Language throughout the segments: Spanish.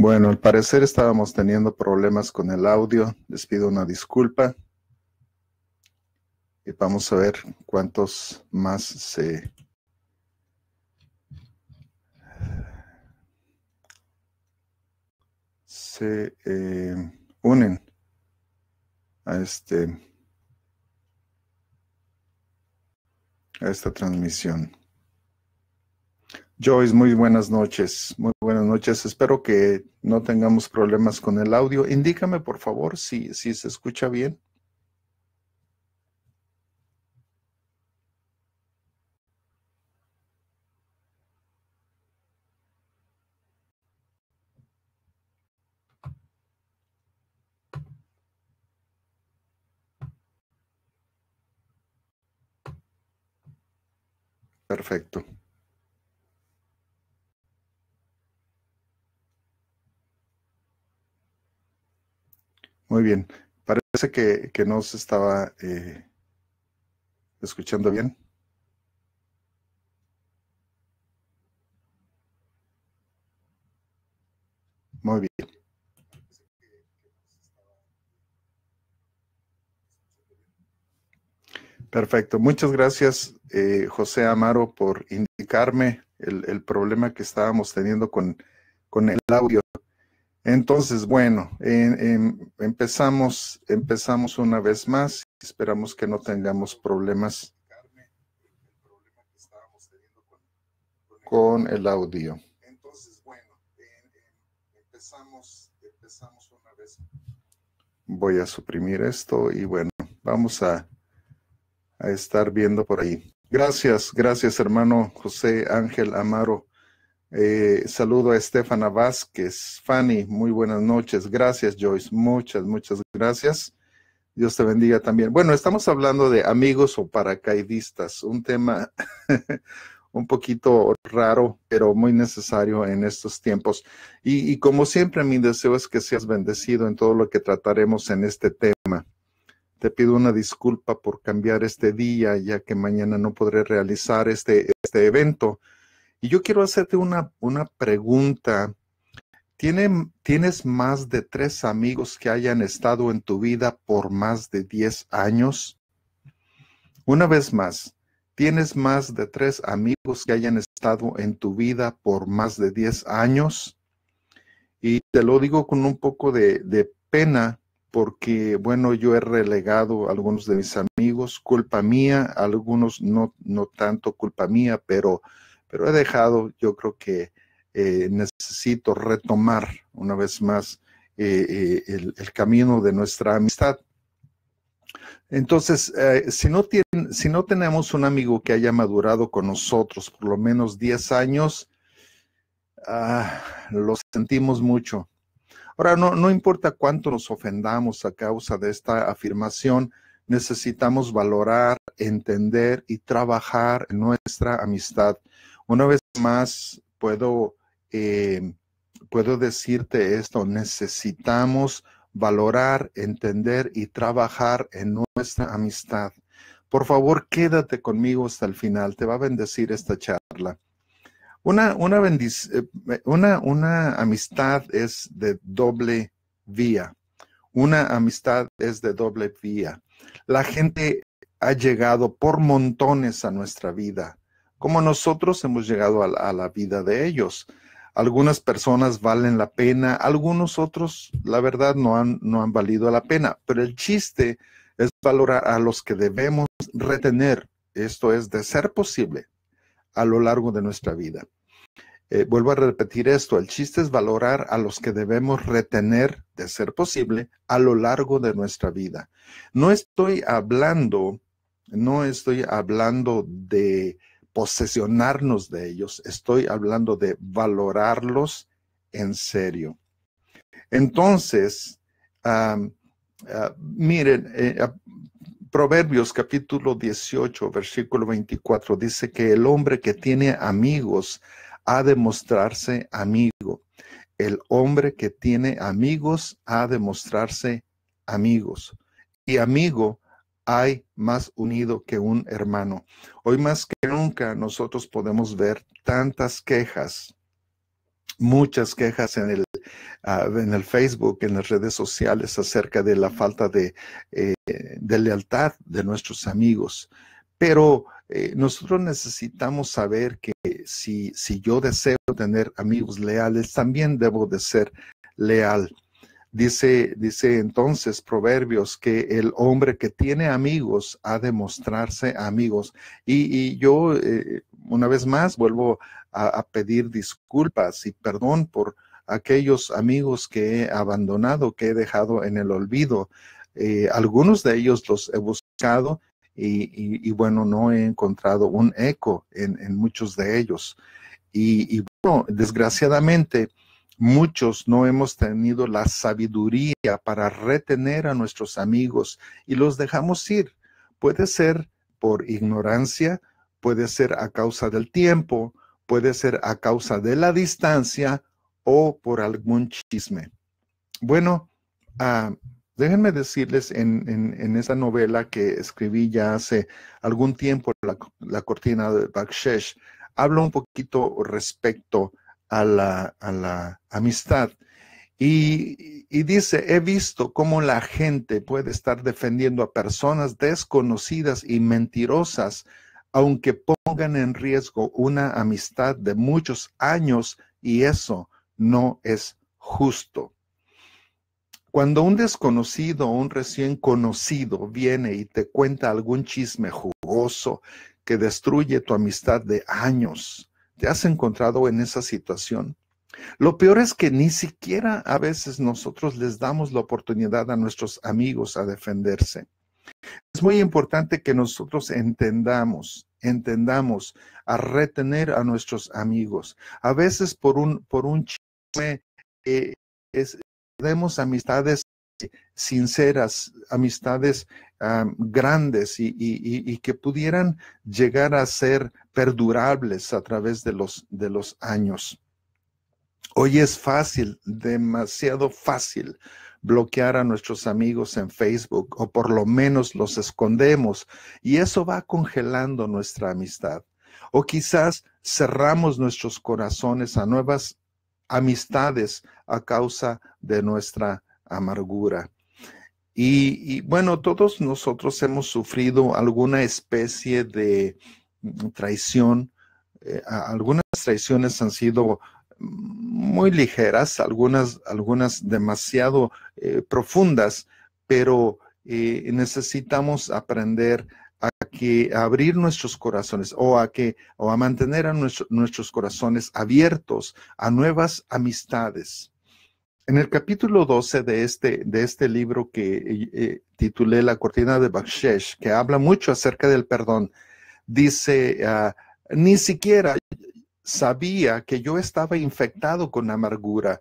Bueno, al parecer estábamos teniendo problemas con el audio. Les pido una disculpa. Y vamos a ver cuántos más se... Eh, unen a este a esta transmisión. Joyce, muy buenas noches. Muy buenas noches. Espero que no tengamos problemas con el audio. Indícame, por favor, si, si se escucha bien. Perfecto. Muy bien. Parece que, que no se estaba eh, escuchando bien. Muy bien. Perfecto. Muchas gracias, eh, José Amaro, por indicarme el, el, problema que estábamos teniendo con, con el audio. Entonces, bueno, empezamos, empezamos una vez más. Esperamos que no tengamos problemas con el audio. Entonces, bueno, empezamos, una vez. Voy a suprimir esto y bueno, vamos a, a estar viendo por ahí. Gracias, gracias hermano José Ángel Amaro eh, saludo a Estefana Vázquez. Fanny, muy buenas noches. Gracias, Joyce. Muchas, muchas gracias. Dios te bendiga también. Bueno, estamos hablando de amigos o paracaidistas, un tema un poquito raro, pero muy necesario en estos tiempos. Y, como siempre, mi deseo es que seas bendecido en todo lo que trataremos en este tema. Te pido una disculpa por cambiar este día, ya que mañana no podré realizar este, este evento y yo quiero hacerte una, una pregunta. ¿Tienes más de tres amigos que hayan estado en tu vida por más de 10 años? Una vez más, ¿tienes más de tres amigos que hayan estado en tu vida por más de 10 años? Y te lo digo con un poco de, de pena porque, bueno, yo he relegado a algunos de mis amigos, culpa mía, algunos no, no tanto culpa mía, pero pero he dejado, yo creo que eh, necesito retomar una vez más eh, eh, el, camino de nuestra amistad. Entonces, si, no si no tenemos un amigo que haya madurado con nosotros por lo menos 10 años, ah, lo sentimos mucho. Ahora, no, no importa cuánto nos ofendamos a causa de esta afirmación, necesitamos valorar, entender y trabajar nuestra amistad una vez más, puedo, eh, puedo decirte esto, necesitamos valorar, entender y trabajar en nuestra amistad. Por favor, quédate conmigo hasta el final, te va a bendecir esta charla. una eh, amistad es de doble vía. Una amistad es de doble vía. La gente ha llegado por montones a nuestra vida como nosotros hemos llegado a la, vida de ellos. Algunas personas valen la pena, algunos otros, la verdad, no han, no han valido la pena, pero el chiste es valorar a los que debemos retener, esto es, de ser posible, a lo largo de nuestra vida. Eh, vuelvo a repetir esto, el chiste es valorar a los que debemos retener, de ser posible, a lo largo de nuestra vida. No estoy hablando, no estoy hablando de posesionarnos de ellos, estoy hablando de valorarlos en serio. Entonces, ah, miren, eh, ah, Proverbios capítulo 18, versículo 24 dice que el hombre que tiene amigos ha de mostrarse amigo. El hombre que tiene amigos ha de mostrarse amigos. Y amigo hay más unido que un hermano. Hoy más que nunca nosotros podemos ver tantas quejas, muchas quejas en el, ah, en el Facebook, en las redes sociales acerca de la falta de, eh, lealtad de nuestros amigos. Pero eh, nosotros necesitamos saber que si, si yo deseo tener amigos leales, también debo de ser leal Dice, dice entonces Proverbios que el hombre que tiene amigos ha de mostrarse amigos. Y, yo, eh, una vez más, vuelvo a, pedir disculpas y perdón por aquellos amigos que he abandonado, que he dejado en el olvido. Eh, algunos de ellos los he buscado y, bueno, no he encontrado un eco en, muchos de ellos. y bueno, desgraciadamente, Muchos no hemos tenido la sabiduría para retener a nuestros amigos y los dejamos ir. Puede ser por ignorancia, puede ser a causa del tiempo, puede ser a causa de la distancia o por algún chisme. Bueno, ah, déjenme decirles en, esa novela que escribí ya hace algún tiempo, La, cortina de Bakshesh, hablo un poquito respecto a la, amistad. Y, y, dice, he visto cómo la gente puede estar defendiendo a personas desconocidas y mentirosas, aunque pongan en riesgo una amistad de muchos años y eso no es justo. Cuando un desconocido o un recién conocido viene y te cuenta algún chisme jugoso que destruye tu amistad de años, te has encontrado en esa situación. Lo peor es que ni siquiera a veces nosotros les damos la oportunidad a nuestros amigos a defenderse. Es muy importante que nosotros entendamos, entendamos a retener a nuestros amigos. A veces por un, por un chisme eh, amistades sinceras, amistades ah, grandes y, que pudieran llegar a ser perdurables a través de los, de los años. Hoy es fácil, demasiado fácil bloquear a nuestros amigos en Facebook o por lo menos los escondemos y eso va congelando nuestra amistad. O quizás cerramos nuestros corazones a nuevas amistades a causa de nuestra amargura. Y, bueno, todos nosotros hemos sufrido alguna especie de mm, traición. Eh, algunas traiciones han sido muy ligeras, algunas, algunas demasiado eh, profundas, pero eh, necesitamos aprender a que abrir nuestros corazones o a que mantener a nuestros corazones abiertos a nuevas amistades, en el capítulo 12 de este, de este libro que eh, eh, titulé La cortina de Bakshesh, que habla mucho acerca del perdón, dice, ah, ni siquiera sabía que yo estaba infectado con amargura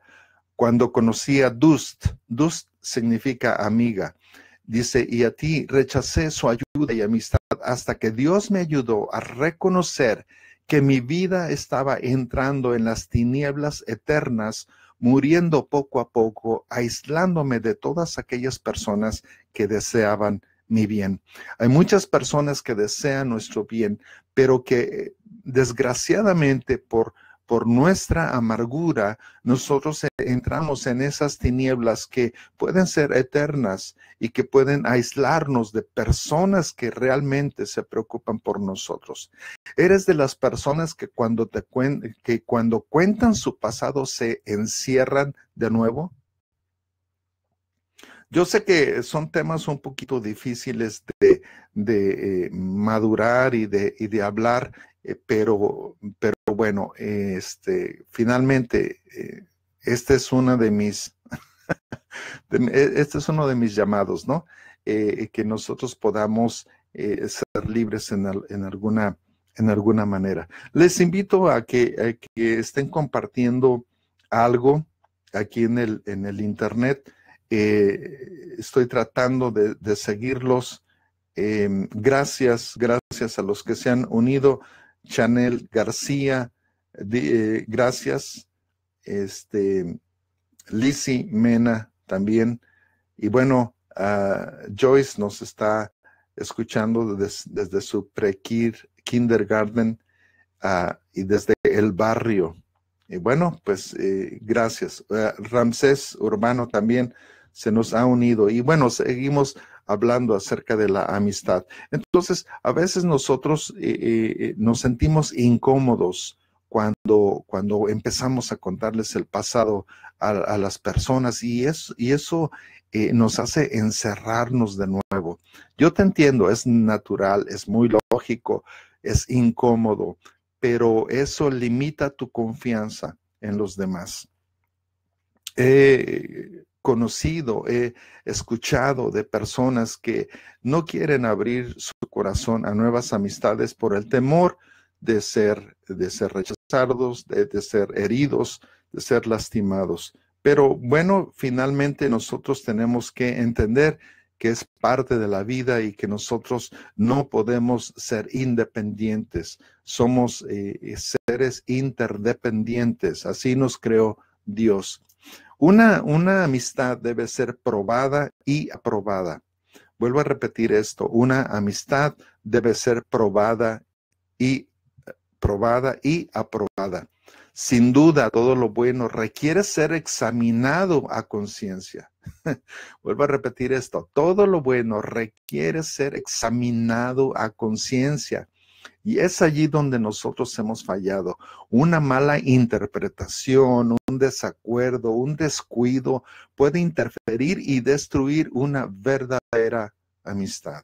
cuando conocí a Dust. Dust significa amiga. Dice, y a ti rechacé su ayuda y amistad hasta que Dios me ayudó a reconocer que mi vida estaba entrando en las tinieblas eternas muriendo poco a poco, aislándome de todas aquellas personas que deseaban mi bien. Hay muchas personas que desean nuestro bien, pero que desgraciadamente por por nuestra amargura, nosotros e-, entramos en esas tinieblas que pueden ser eternas y que pueden aislarnos de personas que realmente se preocupan por nosotros. Eres de las personas que cuando, te que cuando cuentan su pasado se encierran de nuevo. Yo sé que son temas un poquito difíciles de, de eh, madurar y de, y de hablar, eh, pero, pero bueno, este, finalmente, eh, esta es una de mis, e, este es uno de mis llamados, ¿no? que nosotros podamos ser libres en, en alguna en alguna manera. Les invito a que, que estén compartiendo algo aquí en el, en el Internet. Eh, estoy tratando de, seguirlos. Em, gracias, gracias a los que se han unido. Chanel García, eh, gracias. Este, Lizzie Mena también. Y bueno, ah, Joyce nos está escuchando desde su pre-kindergarten ah, y desde el barrio. Y bueno, pues eh, gracias. Ah, Ramsés Urbano también se nos ha unido. Y bueno, seguimos hablando acerca de la amistad. Entonces, a veces nosotros eh, eh, eh, nos sentimos incómodos cuando, cuando empezamos a contarles el pasado a, las personas y, y eso nos hace encerrarnos de nuevo. Yo te entiendo, es natural, es muy lógico, es incómodo, pero eso limita tu confianza en los demás. Eh, conocido, he escuchado de personas que no quieren abrir su corazón a nuevas amistades por el temor de ser, de ser rechazados, de, ser heridos, de ser lastimados. Pero bueno, finalmente nosotros tenemos que entender que es parte de la vida y que nosotros no podemos ser independientes. Somos eh, seres interdependientes. Así nos creó Dios. Una, amistad debe ser probada y aprobada. Vuelvo a repetir esto, una amistad debe ser probada y probada y aprobada. Sin duda, todo lo bueno requiere ser examinado a conciencia. Vuelvo a repetir esto, todo lo bueno requiere ser examinado a conciencia. Y es allí donde nosotros hemos fallado. Una mala interpretación, un desacuerdo, un descuido puede interferir y destruir una verdadera amistad.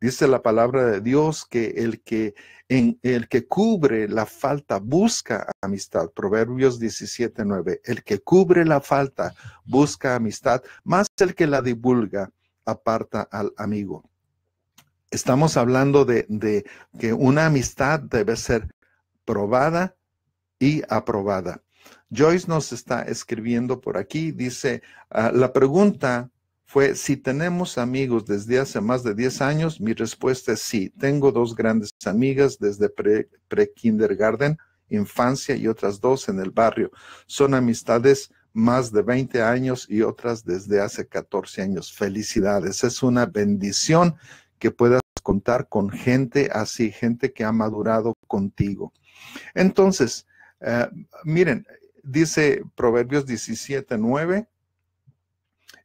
Dice la palabra de Dios que el que, en, el que cubre la falta busca amistad. Proverbios 17:9. El que cubre la falta busca amistad, más el que la divulga aparta al amigo estamos hablando de, que una amistad debe ser probada y aprobada. Joyce nos está escribiendo por aquí, dice, ah, la pregunta fue si tenemos amigos desde hace más de 10 años. Mi respuesta es sí. Tengo dos grandes amigas desde pre-kindergarten, infancia y otras dos en el barrio. Son amistades más de 20 años y otras desde hace 14 años. Felicidades. Es una bendición que puedas contar con gente así, gente que ha madurado contigo. Entonces, eh, miren, dice Proverbios 17, 9,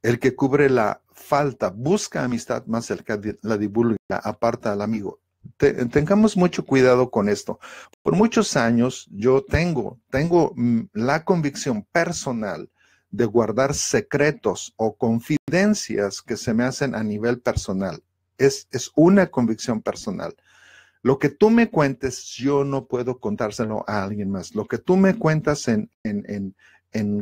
el que cubre la falta busca amistad más cerca, la divulga, aparta al amigo. tengamos mucho cuidado con esto. Por muchos años yo tengo, tengo mm, la convicción personal de guardar secretos o confidencias que se me hacen a nivel personal. Es, una convicción personal. Lo que tú me cuentes, yo no puedo contárselo a alguien más. Lo que tú me cuentas en,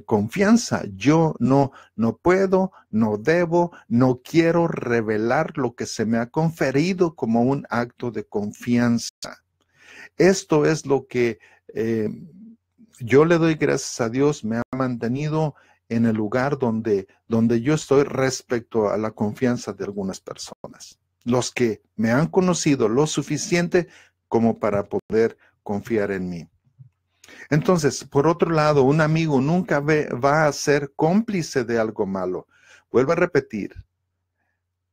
confianza, yo no, no puedo, no debo, no quiero revelar lo que se me ha conferido como un acto de confianza. Esto es lo que eh, yo le doy gracias a Dios, me ha mantenido en el lugar donde, donde yo estoy respecto a la confianza de algunas personas los que me han conocido lo suficiente como para poder confiar en mí. Entonces, por otro lado, un amigo nunca va a ser cómplice de algo malo. Vuelvo a repetir,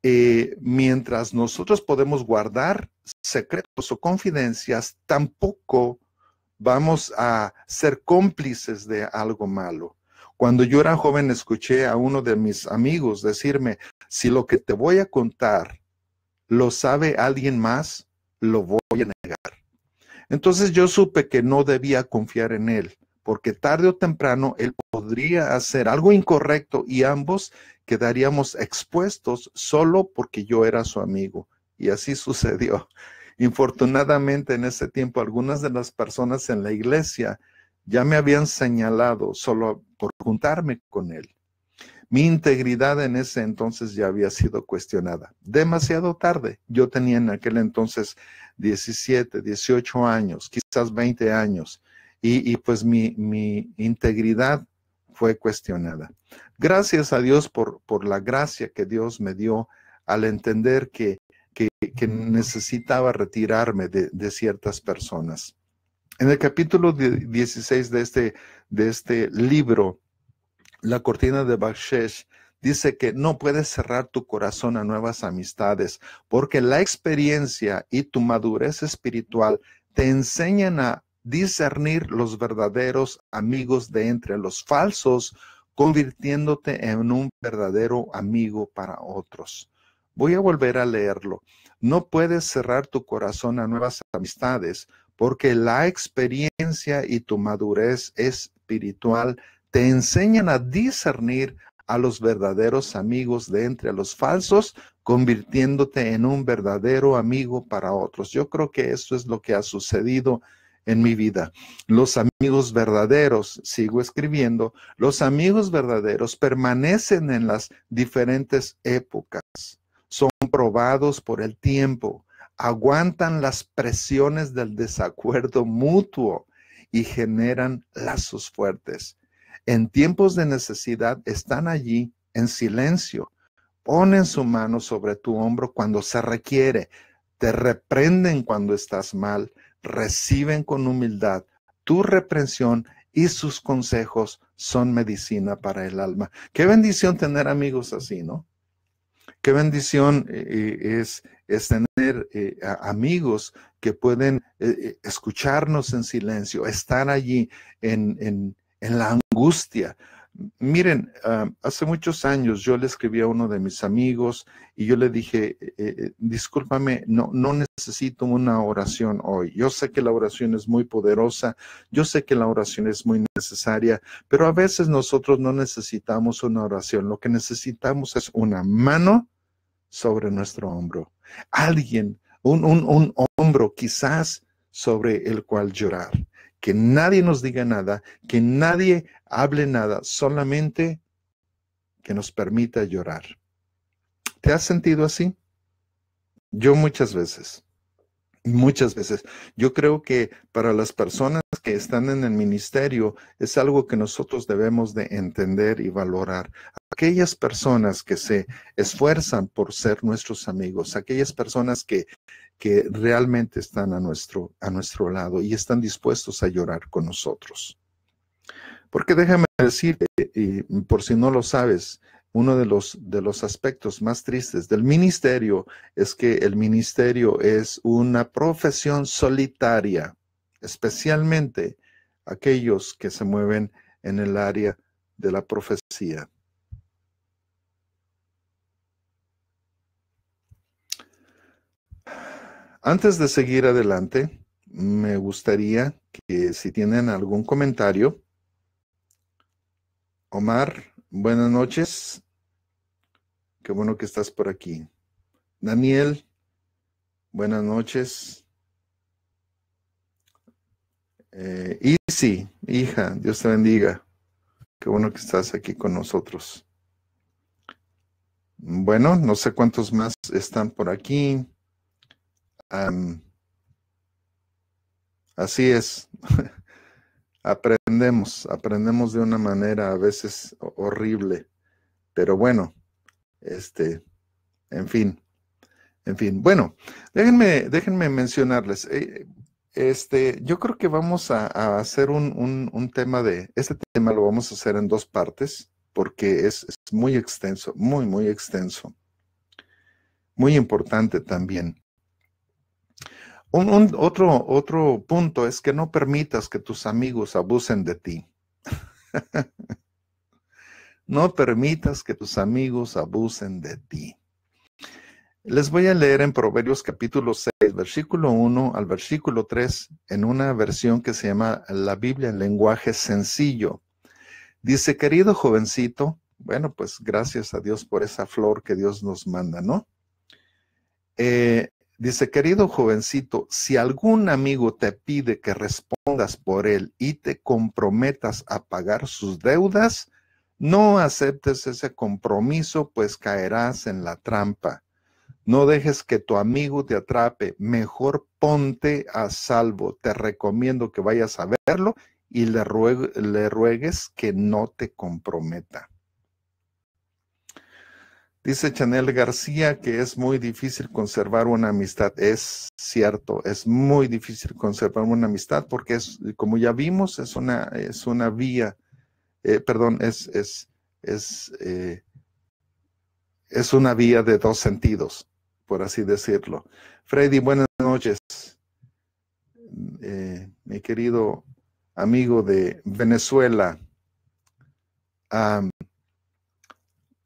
eh, mientras nosotros podemos guardar secretos o confidencias, tampoco vamos a ser cómplices de algo malo. Cuando yo era joven escuché a uno de mis amigos decirme, si lo que te voy a contar lo sabe alguien más, lo voy a negar. Entonces yo supe que no debía confiar en él, porque tarde o temprano él podría hacer algo incorrecto y ambos quedaríamos expuestos solo porque yo era su amigo. Y así sucedió. Infortunadamente en ese tiempo algunas de las personas en la iglesia ya me habían señalado solo por juntarme con él. Mi integridad en ese entonces ya había sido cuestionada. Demasiado tarde. Yo tenía en aquel entonces 17, 18 años, quizás 20 años, y, pues mi, integridad fue cuestionada. Gracias a Dios por, por la gracia que Dios me dio al entender que, que, necesitaba retirarme de, ciertas personas. En el capítulo 16 de este, de este libro, la cortina de Bakshesh dice que no puedes cerrar tu corazón a nuevas amistades, porque la experiencia y tu madurez espiritual te enseñan a discernir los verdaderos amigos de entre los falsos, convirtiéndote en un verdadero amigo para otros. Voy a volver a leerlo. No puedes cerrar tu corazón a nuevas amistades, porque la experiencia y tu madurez espiritual te enseñan a discernir a los verdaderos amigos de entre los falsos, convirtiéndote en un verdadero amigo para otros. Yo creo que eso es lo que ha sucedido en mi vida. Los amigos verdaderos, sigo escribiendo, los amigos verdaderos permanecen en las diferentes épocas, son probados por el tiempo, aguantan las presiones del desacuerdo mutuo y generan lazos fuertes en tiempos de necesidad están allí en silencio. Ponen su mano sobre tu hombro cuando se requiere. Te reprenden cuando estás mal. Reciben con humildad tu reprensión y sus consejos son medicina para el alma. Qué bendición tener amigos así, ¿no? Qué bendición eh, eh, es, es, tener eh, amigos que pueden escucharnos en silencio, estar allí en, en, en la angustia. Miren, ah, hace muchos años yo le escribí a uno de mis amigos y yo le dije, eh, eh, eh, discúlpame, no, no necesito una oración hoy. Yo sé que la oración es muy poderosa, yo sé que la oración es muy necesaria, pero a veces nosotros no necesitamos una oración. Lo que necesitamos es una mano sobre nuestro hombro. Alguien, un, un hombro quizás sobre el cual llorar que nadie nos diga nada, que nadie hable nada, solamente que nos permita llorar. ¿Te has sentido así? Yo muchas veces, muchas veces. Yo creo que para las personas que están en el ministerio es algo que nosotros debemos de entender y valorar. Aquellas personas que se esfuerzan por ser nuestros amigos, aquellas personas que que realmente están a nuestro, a nuestro lado y están dispuestos a llorar con nosotros. Porque déjame decirte, y por si no lo sabes, uno de los, de los aspectos más tristes del ministerio es que el ministerio es una profesión solitaria, especialmente aquellos que se mueven en el área de la profecía. Antes de seguir adelante, me gustaría que si tienen algún comentario, Omar, buenas noches. Qué bueno que estás por aquí. Daniel, buenas noches. Eh, Isi, hija, Dios te bendiga. Qué bueno que estás aquí con nosotros. Bueno, no sé cuántos más están por aquí así es. aprendemos, aprendemos de una manera a veces horrible, pero bueno, este, en fin, en fin. Bueno, déjenme, déjenme mencionarles. Eh, este, yo creo que vamos a, hacer un, tema de, este tema lo vamos a hacer en dos partes, porque es muy extenso, muy, muy extenso. Muy importante también. Un, otro, otro punto es que no permitas que tus amigos abusen de ti. no permitas que tus amigos abusen de ti. Les voy a leer en Proverbios capítulo 6, versículo 1 al versículo 3, en una versión que se llama La Biblia en lenguaje sencillo. Dice, querido jovencito, bueno, pues gracias a Dios por esa flor que Dios nos manda, ¿no? Eh, Dice, querido jovencito, si algún amigo te pide que respondas por él y te comprometas a pagar sus deudas, no aceptes ese compromiso, pues caerás en la trampa. No dejes que tu amigo te atrape, mejor ponte a salvo. Te recomiendo que vayas a verlo y le, le ruegues que no te comprometa. Dice Chanel García que es muy difícil conservar una amistad. Es cierto, es muy difícil conservar una amistad porque es, como ya vimos, es una, es una vía, eh, perdón, es, es, eh, es, una vía de dos sentidos, por así decirlo. Freddy, buenas noches. Eh, mi querido amigo de Venezuela. Ah,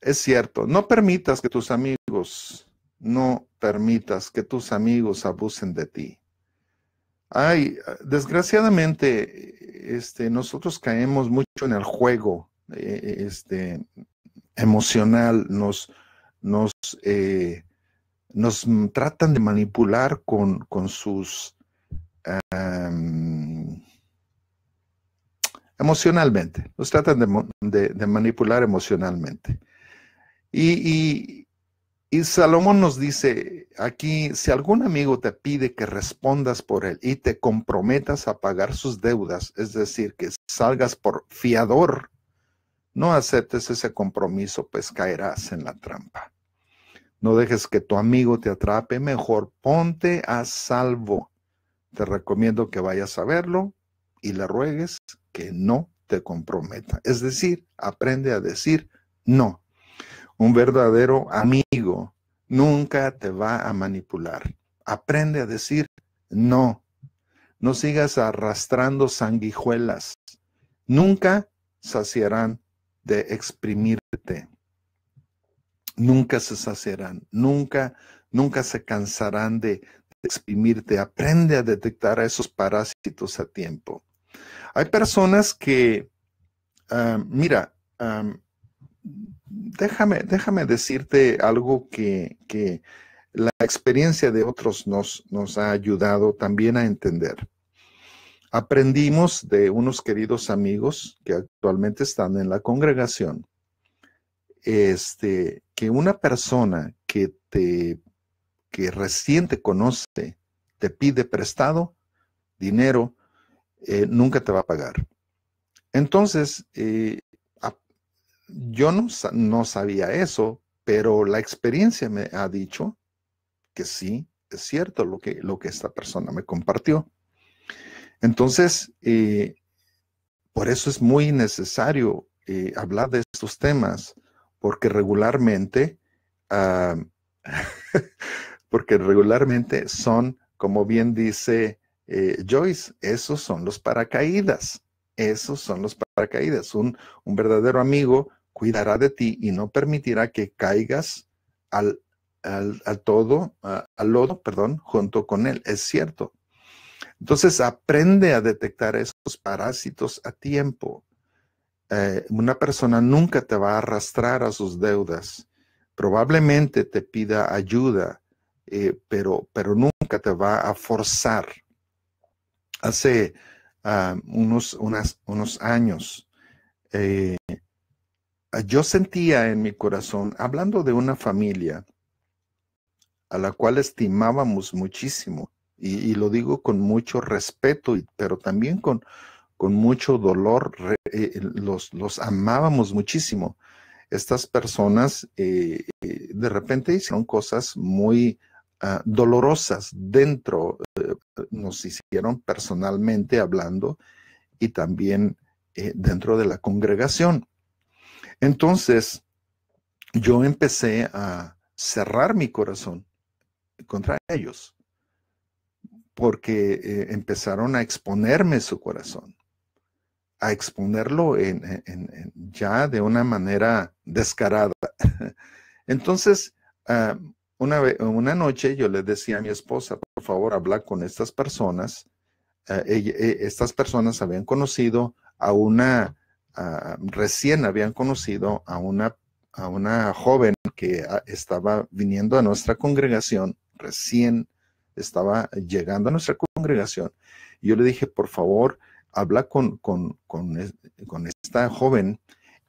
es cierto, no permitas que tus amigos, no permitas que tus amigos abusen de ti. Ay, desgraciadamente, este, nosotros caemos mucho en el juego eh, este, emocional, nos, nos, eh, nos tratan de manipular con, con sus... emocionalmente, nos tratan de, de manipular emocionalmente. Y, Salomón nos dice aquí, si algún amigo te pide que respondas por él y te comprometas a pagar sus deudas, es decir, que salgas por fiador, no aceptes ese compromiso, pues caerás en la trampa. No dejes que tu amigo te atrape, mejor ponte a salvo. Te recomiendo que vayas a verlo y le ruegues que no te comprometa. Es decir, aprende a decir no un verdadero amigo nunca te va a manipular. Aprende a decir no. No sigas arrastrando sanguijuelas. Nunca saciarán de exprimirte. Nunca se saciarán. Nunca, nunca se cansarán de, exprimirte. Aprende a detectar a esos parásitos a tiempo. Hay personas que, ah, mira, ah, déjame, déjame decirte algo que, la experiencia de otros nos, nos ha ayudado también a entender. Aprendimos de unos queridos amigos que actualmente están en la congregación, este, que una persona que te recién te conoce te pide prestado dinero, eh, nunca te va a pagar. Entonces, eh, yo no, sabía eso, pero la experiencia me ha dicho que sí, es cierto lo que, lo que esta persona me compartió. Entonces, eh, por eso es muy necesario eh, hablar de estos temas, porque regularmente, porque regularmente son, como bien dice eh, Joyce, esos son los paracaídas. Esos son los paracaídas. Un, verdadero amigo cuidará de ti y no permitirá que caigas al, todo, al lodo, perdón, junto con él. Es cierto. Entonces aprende a detectar esos parásitos a tiempo. Eh, una persona nunca te va a arrastrar a sus deudas. Probablemente te pida ayuda, eh, pero, pero nunca te va a forzar. Hace Ah, unos, unas, unos años, eh, yo sentía en mi corazón, hablando de una familia a la cual estimábamos muchísimo, y, lo digo con mucho respeto, pero también con, con mucho dolor, eh, eh, los, los amábamos muchísimo. Estas personas de repente hicieron cosas muy Ah, dolorosas dentro, eh, nos hicieron personalmente hablando y también eh, dentro de la congregación. Entonces, yo empecé a cerrar mi corazón contra ellos, porque eh, empezaron a exponerme su corazón, a exponerlo en, ya de una manera descarada. Entonces, ah, una, noche yo le decía a mi esposa, por favor, habla con estas personas. Ah, e, estas personas habían conocido a una, recién habían conocido a una, a una joven que ah, estaba viniendo a nuestra congregación, recién estaba llegando a nuestra congregación. yo le dije, por favor, habla con, con, con, con esta joven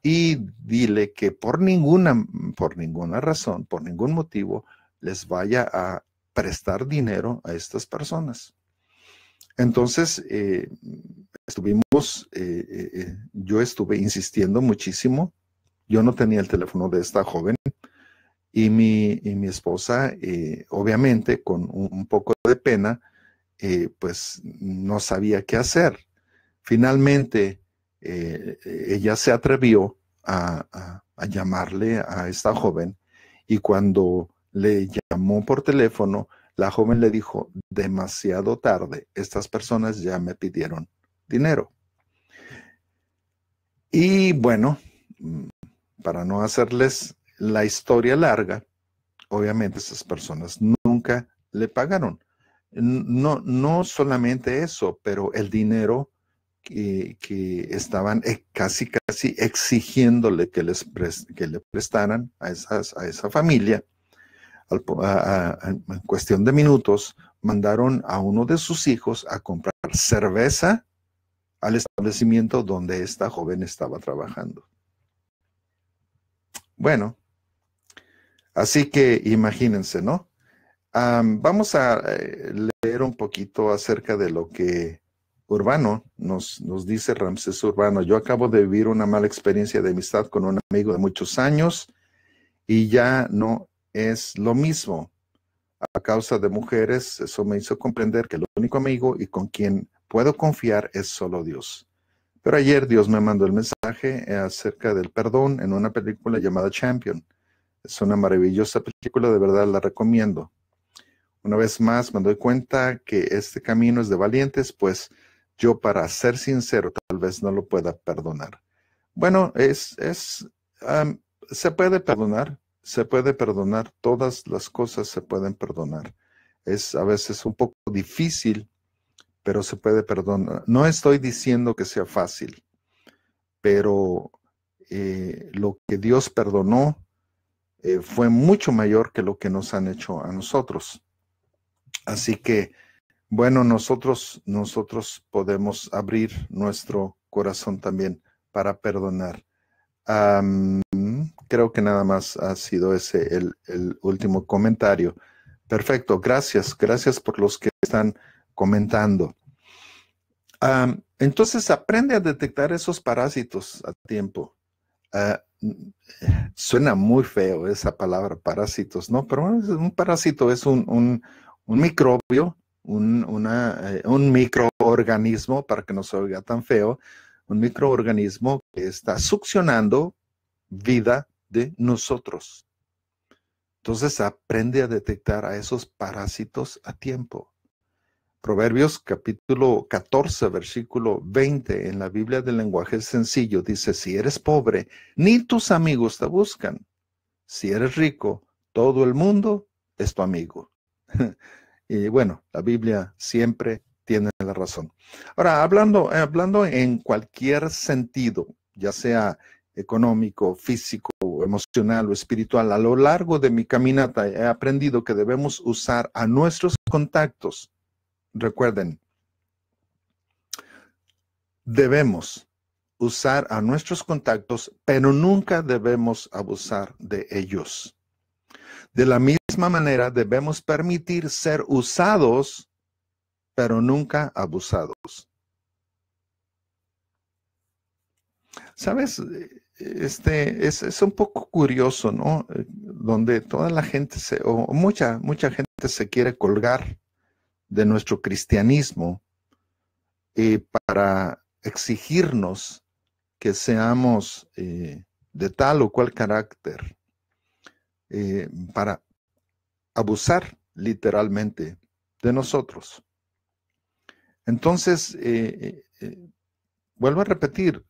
y dile que por ninguna, por ninguna razón, por ningún motivo, les vaya a prestar dinero a estas personas. Entonces, eh, estuvimos, eh, eh, yo estuve insistiendo muchísimo. Yo no tenía el teléfono de esta joven y mi, y mi esposa, obviamente, con un, poco de pena, pues no sabía qué hacer. Finalmente, ella se atrevió a llamarle a esta joven y cuando le llamó por teléfono, la joven le dijo, demasiado tarde, estas personas ya me pidieron dinero. Y bueno, mm, para no hacerles la historia larga, obviamente esas personas nunca le pagaron. No, no solamente eso, pero el dinero que, estaban eh, casi, casi exigiéndole que, les que le prestaran a, a esa familia en cuestión de minutos, mandaron a uno de sus hijos a comprar cerveza al establecimiento donde esta joven estaba trabajando. Bueno, así que imagínense, ¿no? vamos a eh, leer un poquito acerca de lo que Urbano nos, nos dice Ramsés Urbano. Yo acabo de vivir una mala experiencia de amistad con un amigo de muchos años y ya no es lo mismo. A causa de mujeres, eso me hizo comprender que el único amigo y con quien puedo confiar es solo Dios. Pero ayer Dios me mandó el mensaje eh, acerca del perdón en una película llamada Champion. Es una maravillosa película, de verdad la recomiendo. Una vez más me doy cuenta que este camino es de valientes, pues yo para ser sincero tal vez no lo pueda perdonar. Bueno, es, es, se puede perdonar, se puede perdonar, todas las cosas se pueden perdonar. Es a veces un poco difícil, pero se puede perdonar. No estoy diciendo que sea fácil, pero eh, lo que Dios perdonó eh, fue mucho mayor que lo que nos han hecho a nosotros. Así que, bueno, nosotros, nosotros podemos abrir nuestro corazón también para perdonar creo que nada más ha sido ese el, último comentario. Perfecto, gracias, gracias por los que están comentando. Ah, entonces aprende a detectar esos parásitos a tiempo. Ah, suena muy feo esa palabra, parásitos, ¿no? Pero un parásito es un, microbio, un, eh, un microorganismo, para que no se oiga tan feo, un microorganismo que está succionando vida de nosotros. Entonces aprende a detectar a esos parásitos a tiempo. Proverbios capítulo 14, versículo 20 en la Biblia del lenguaje sencillo dice, si eres pobre, ni tus amigos te buscan. Si eres rico, todo el mundo es tu amigo. y bueno, la Biblia siempre tiene la razón. Ahora, hablando, eh, hablando en cualquier sentido, ya sea económico, físico, emocional o espiritual. A lo largo de mi caminata he aprendido que debemos usar a nuestros contactos. Recuerden, debemos usar a nuestros contactos, pero nunca debemos abusar de ellos. De la misma manera, debemos permitir ser usados, pero nunca abusados. ¿Sabes? este, es, un poco curioso, ¿no? Eh, donde toda la gente, se, o mucha, mucha gente se quiere colgar de nuestro cristianismo eh, para exigirnos que seamos eh, de tal o cual carácter, para abusar literalmente de nosotros. Entonces, vuelvo a repetir,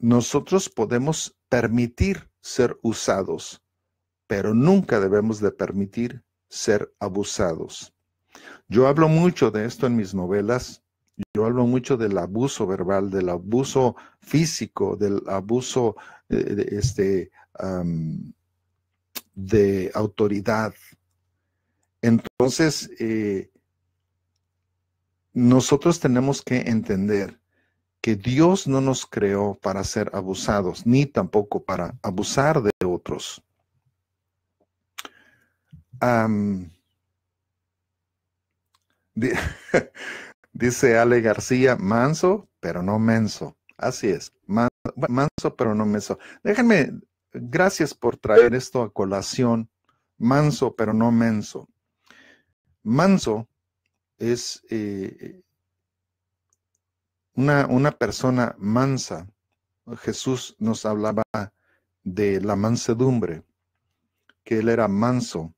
nosotros podemos permitir ser usados, pero nunca debemos de permitir ser abusados. Yo hablo mucho de esto en mis novelas, yo hablo mucho del abuso verbal, del abuso físico, del abuso eh, este, de, autoridad. Entonces, eh, nosotros tenemos que entender que Dios no nos creó para ser abusados, ni tampoco para abusar de otros. dice Ale García, manso, pero no menso. Así es, manso, pero no menso. Déjenme, gracias por traer esto a colación. Manso, pero no menso. Manso es, eh, una, persona mansa, Jesús nos hablaba de la mansedumbre, que él era manso.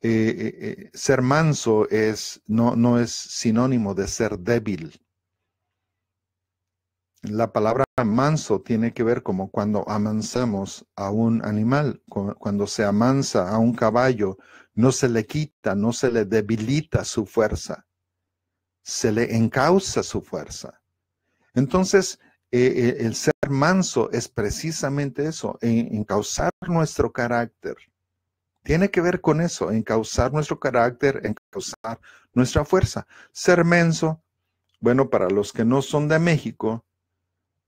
Eh, eh, eh, ser manso es, no, no es sinónimo de ser débil. La palabra manso tiene que ver como cuando amansamos a un animal, cuando se amansa a un caballo, no se le quita, no se le debilita su fuerza se le encausa su fuerza. Entonces, eh, eh, el ser manso es precisamente eso, encauzar nuestro carácter. Tiene que ver con eso, encauzar nuestro carácter, encauzar nuestra fuerza. Ser menso, bueno, para los que no son de México,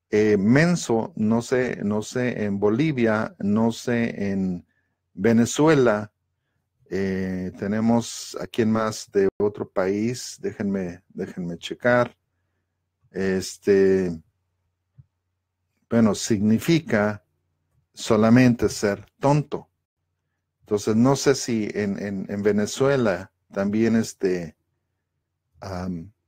eh, menso, no sé, no sé en Bolivia, no sé en Venezuela, eh, tenemos aquí en más de otro país. Déjenme, déjenme checar. Este, bueno, significa solamente ser tonto. Entonces, no sé si en, Venezuela también este,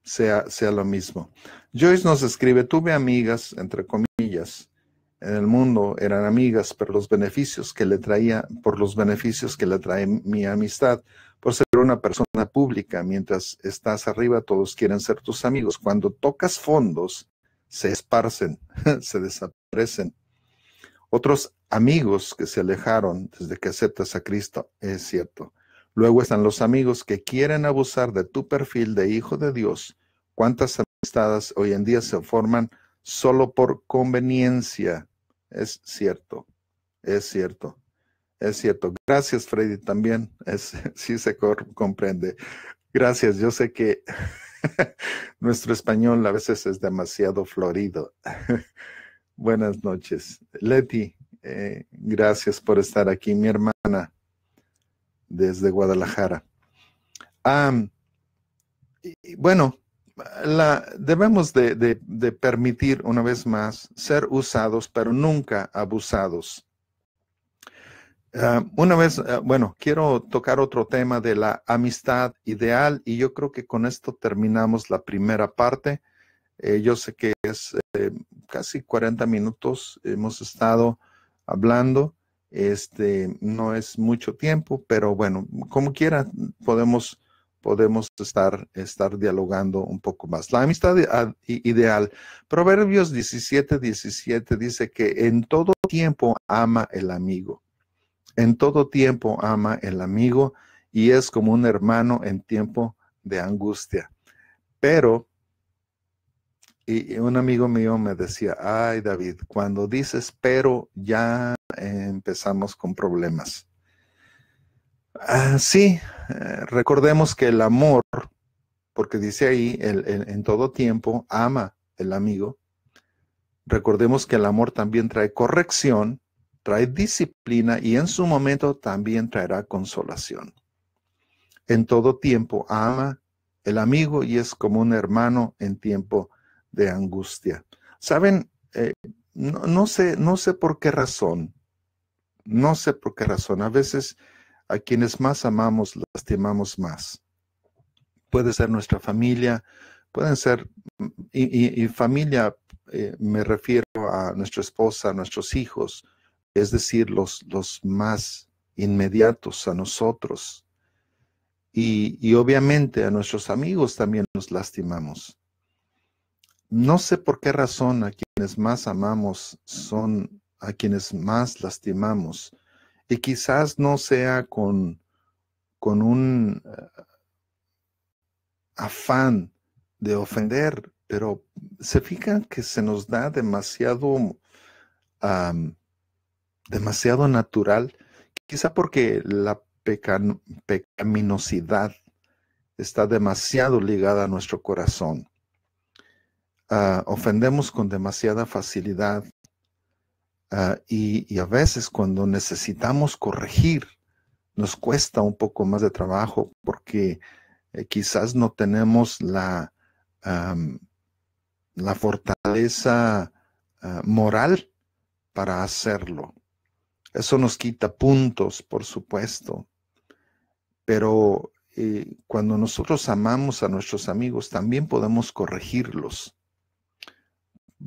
sea, sea lo mismo. Joyce nos escribe, tuve amigas, entre comillas, en el mundo eran amigas, por los beneficios que le traía, por los beneficios que le trae mi amistad, por ser una persona pública, mientras estás arriba todos quieren ser tus amigos. Cuando tocas fondos, se esparcen, se desaparecen. Otros amigos que se alejaron desde que aceptas a Cristo, es cierto. Luego están los amigos que quieren abusar de tu perfil de hijo de Dios. ¿Cuántas amistades hoy en día se forman solo por conveniencia? Es cierto, es cierto, es cierto. Gracias, Freddy, también. Es, sí se comprende. Gracias, yo sé que nuestro español a veces es demasiado florido. Buenas noches. Leti, eh, gracias por estar aquí, mi hermana, desde Guadalajara. bueno, la, debemos de, permitir una vez más ser usados, pero nunca abusados. Ah, una vez, ah, bueno, quiero tocar otro tema de la amistad ideal y yo creo que con esto terminamos la primera parte. Eh, yo sé que es eh, casi 40 minutos, hemos estado hablando, este, no es mucho tiempo, pero bueno, como quiera, podemos podemos estar, estar dialogando un poco más. La amistad ideal. Proverbios 17, 17 dice que en todo tiempo ama el amigo. En todo tiempo ama el amigo y es como un hermano en tiempo de angustia. Pero, y un amigo mío me decía, ay David, cuando dices pero ya empezamos con problemas. Ah, sí, eh, recordemos que el amor, porque dice ahí, en todo tiempo ama el amigo. Recordemos que el amor también trae corrección, trae disciplina y en su momento también traerá consolación. En todo tiempo ama el amigo y es como un hermano en tiempo de angustia. Saben, eh, sé, no sé por qué razón, no sé por qué razón. A veces a quienes más amamos, lastimamos más. Puede ser nuestra familia, pueden ser, mm, y, familia eh, me refiero a nuestra esposa, a nuestros hijos, es decir, los, los más inmediatos a nosotros. Y, y, obviamente a nuestros amigos también nos lastimamos. No sé por qué razón a quienes más amamos son a quienes más lastimamos y quizás no sea con, con un eh, afán de ofender, pero se fijan que se nos da demasiado, demasiado natural, quizá porque la pecaminosidad está demasiado ligada a nuestro corazón. Ah, ofendemos con demasiada facilidad Ah, y, a veces cuando necesitamos corregir, nos cuesta un poco más de trabajo porque eh, quizás no tenemos la, la fortaleza ah, moral para hacerlo. Eso nos quita puntos, por supuesto, pero eh, cuando nosotros amamos a nuestros amigos, también podemos corregirlos,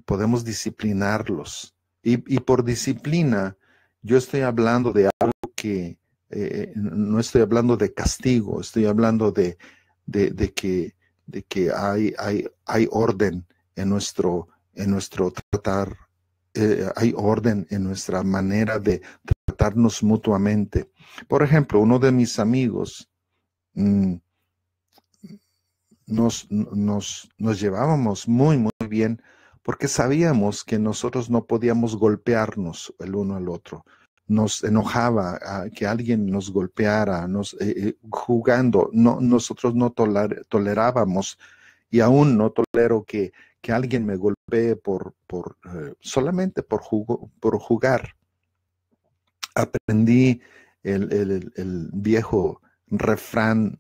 podemos disciplinarlos y, por disciplina, yo estoy hablando de algo que eh, eh, no estoy hablando de castigo, estoy hablando de, que, que hay, hay, hay, orden en nuestro, en nuestro tratar, eh, hay orden en nuestra manera de tratarnos mutuamente. Por ejemplo, uno de mis amigos mm, nos, nos, nos llevábamos muy, muy bien porque sabíamos que nosotros no podíamos golpearnos el uno al otro. Nos enojaba ah, que alguien nos golpeara, nos eh, eh, jugando. nosotros no tolerábamos y aún no tolero que, alguien me golpee por, por eh, solamente por, por jugar. Aprendí el, el viejo refrán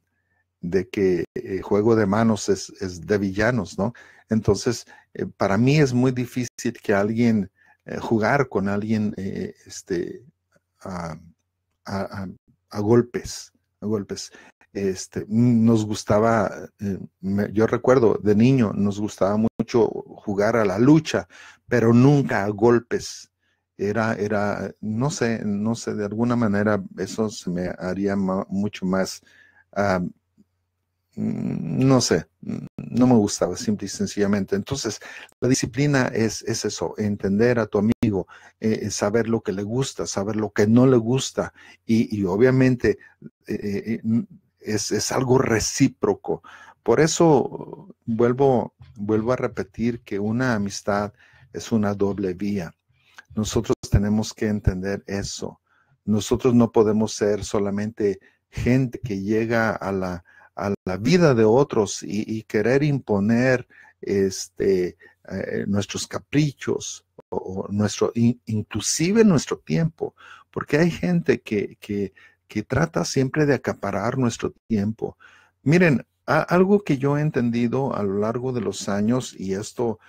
de que el eh, juego de manos es, de villanos, ¿no? Entonces, eh, para mí es muy difícil que alguien, eh, jugar con alguien este, a, a, golpes, a golpes. Este, mm, nos gustaba, yo recuerdo de niño, nos gustaba mucho jugar a la lucha, pero nunca a golpes. Era, era, no sé, no sé, de alguna manera eso se me haría mucho más Mm, no sé, no me gustaba, simple y sencillamente. Entonces, la disciplina es, eso, entender a tu amigo, eh, eh, saber lo que le gusta, saber lo que no le gusta y, obviamente eh, es, es, algo recíproco. Por eso vuelvo, vuelvo a repetir que una amistad es una doble vía. Nosotros tenemos que entender eso. Nosotros no podemos ser solamente gente que llega a la, a la vida de otros y, querer imponer este, eh, nuestros caprichos o, nuestro, inclusive nuestro tiempo, porque hay gente que, trata siempre de acaparar nuestro tiempo. Miren, algo que yo he entendido a lo largo de los años y esto